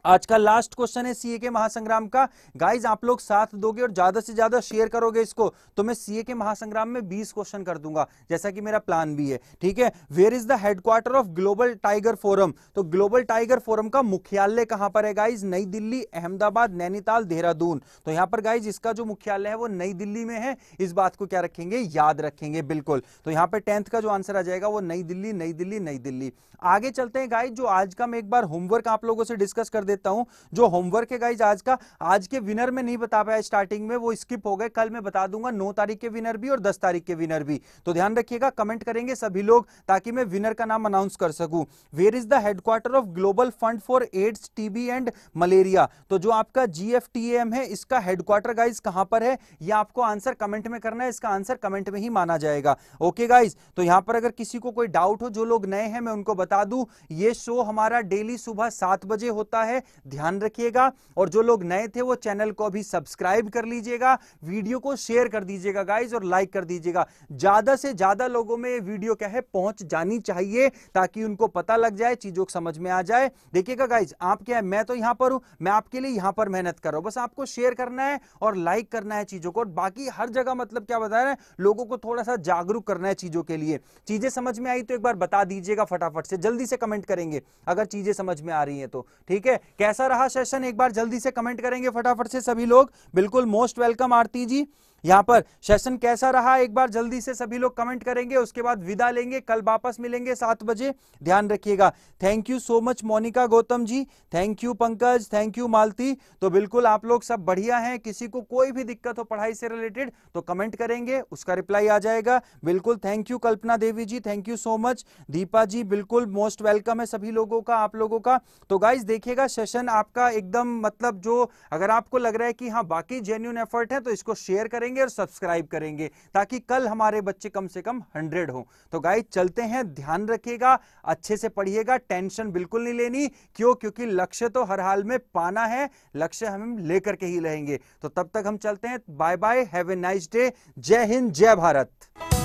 आज का लास्ट क्वेश्चन है सीए के महासंग्राम का गाइज आप लोग साथ दोगे और ज्यादा से ज्यादा शेयर करोगे इसको तो मैं सीए के महासंग्राम में 20 क्वेश्चन कर दूंगा जैसा कि मेरा प्लान भी है ठीक है where is the headquarter of global tiger forum तो ग्लोबल टाइगर फोरम का मुख्यालय कहां पर है गाइज नई दिल्ली अहमदाबाद नैनीताल देहरादून तो यहां पर गाइज इसका जो मुख्यालय है वो नई दिल्ली में है इस बात को क्या रखेंगे याद रखेंगे बिल्कुल तो यहां पर टेंथ का जो आंसर आ जाएगा वो नई दिल्ली नई दिल्ली नई दिल्ली आगे चलते हैं गाइज जो आज का मैं एक बार होमवर्क आप लोगों से डिस्कस कर देता देता हूं जो होमवर्क है गाइज आज का आज के विनर में नहीं बता पाया स्टार्टिंग में वो स्किप हो गए कल मैं बता दूंगा नौ तारीख के विनर भी और दस तारीख के विनर भी तो ध्यान रखिएगा कमेंट करेंगे सभी लोग ताकि मैं विनर का नाम अनाउंस कर सकूं where is the headquarter of global fund for AIDS TB and malaria तो जो आपका जीएफटीएम है इसका हेडक्वार्टर गाइज कहां पर है यह आपको आंसर कमेंट में करना है इसका आंसर कमेंट में ही माना जाएगा ओके गाइज तो यहां पर अगर किसी को कोई डाउट हो जो लोग नए हैं मैं उनको बता दू ये शो हमारा डेली सुबह सात बजे होता है है ध्यान रखिएगा और जो लोग नए थे वो चैनल को अभी सब्सक्राइब कर लीजिएगा वीडियो को शेयर कर दीजिएगा गाइज और लाइक कर दीजिएगा ज्यादा से ज्यादा लोगों में ये वीडियो क्या है पहुंच जानी चाहिए ताकि उनको पता लग जाए चीजों को समझ में आ जाए देखिएगा गाइज आप क्या है मैं तो यहां पर हूं मैं आपके लिए यहां पर मेहनत कर रहा हूं बस आपको शेयर करना है और लाइक करना है चीजों को और बाकी हर जगह मतलब क्या बता रहे हैं लोगों को थोड़ा सा जागरूक करना है चीजों के लिए चीजें समझ में आई तो एक बार बता दीजिएगा फटाफट से जल्दी से कमेंट करेंगे अगर चीजें समझ में आ रही है तो ठीक है कैसा रहा सेशन एक बार जल्दी से कमेंट करेंगे फटाफट से सभी लोग बिल्कुल मोस्ट वेलकम आरती जी यहाँ पर सेशन कैसा रहा एक बार जल्दी से सभी लोग कमेंट करेंगे उसके बाद विदा लेंगे कल वापस मिलेंगे सात बजे ध्यान रखिएगा thank you so much Monika Gautam ji thank you Pankaj thank you Malti तो बिल्कुल आप लोग सब बढ़िया हैं किसी को कोई भी दिक्कत हो पढ़ाई से रिलेटेड तो कमेंट करेंगे उसका रिप्लाई आ जाएगा बिल्कुल thank you Kalpana Devi ji thank you so much Deepa ji बिल्कुल मोस्ट वेलकम है सभी लोगों का आप लोगों का तो गाइज देखिएगा सेशन आपका एकदम मतलब जो अगर आपको लग रहा है कि हाँ बाकी जेन्यून एफर्ट है तो इसको शेयर करें करेंगे और सब्सक्राइब करेंगे ताकि कल हमारे बच्चे कम से कम हंड्रेड हो तो गाइज चलते हैं ध्यान रखिएगा अच्छे से पढ़िएगा टेंशन बिल्कुल नहीं लेनी क्यों क्योंकि लक्ष्य तो हर हाल में पाना है लक्ष्य हम लेकर के ही रहेंगे तो तब तक हम चलते हैं bye bye have a nice day जय हिंद जय भारत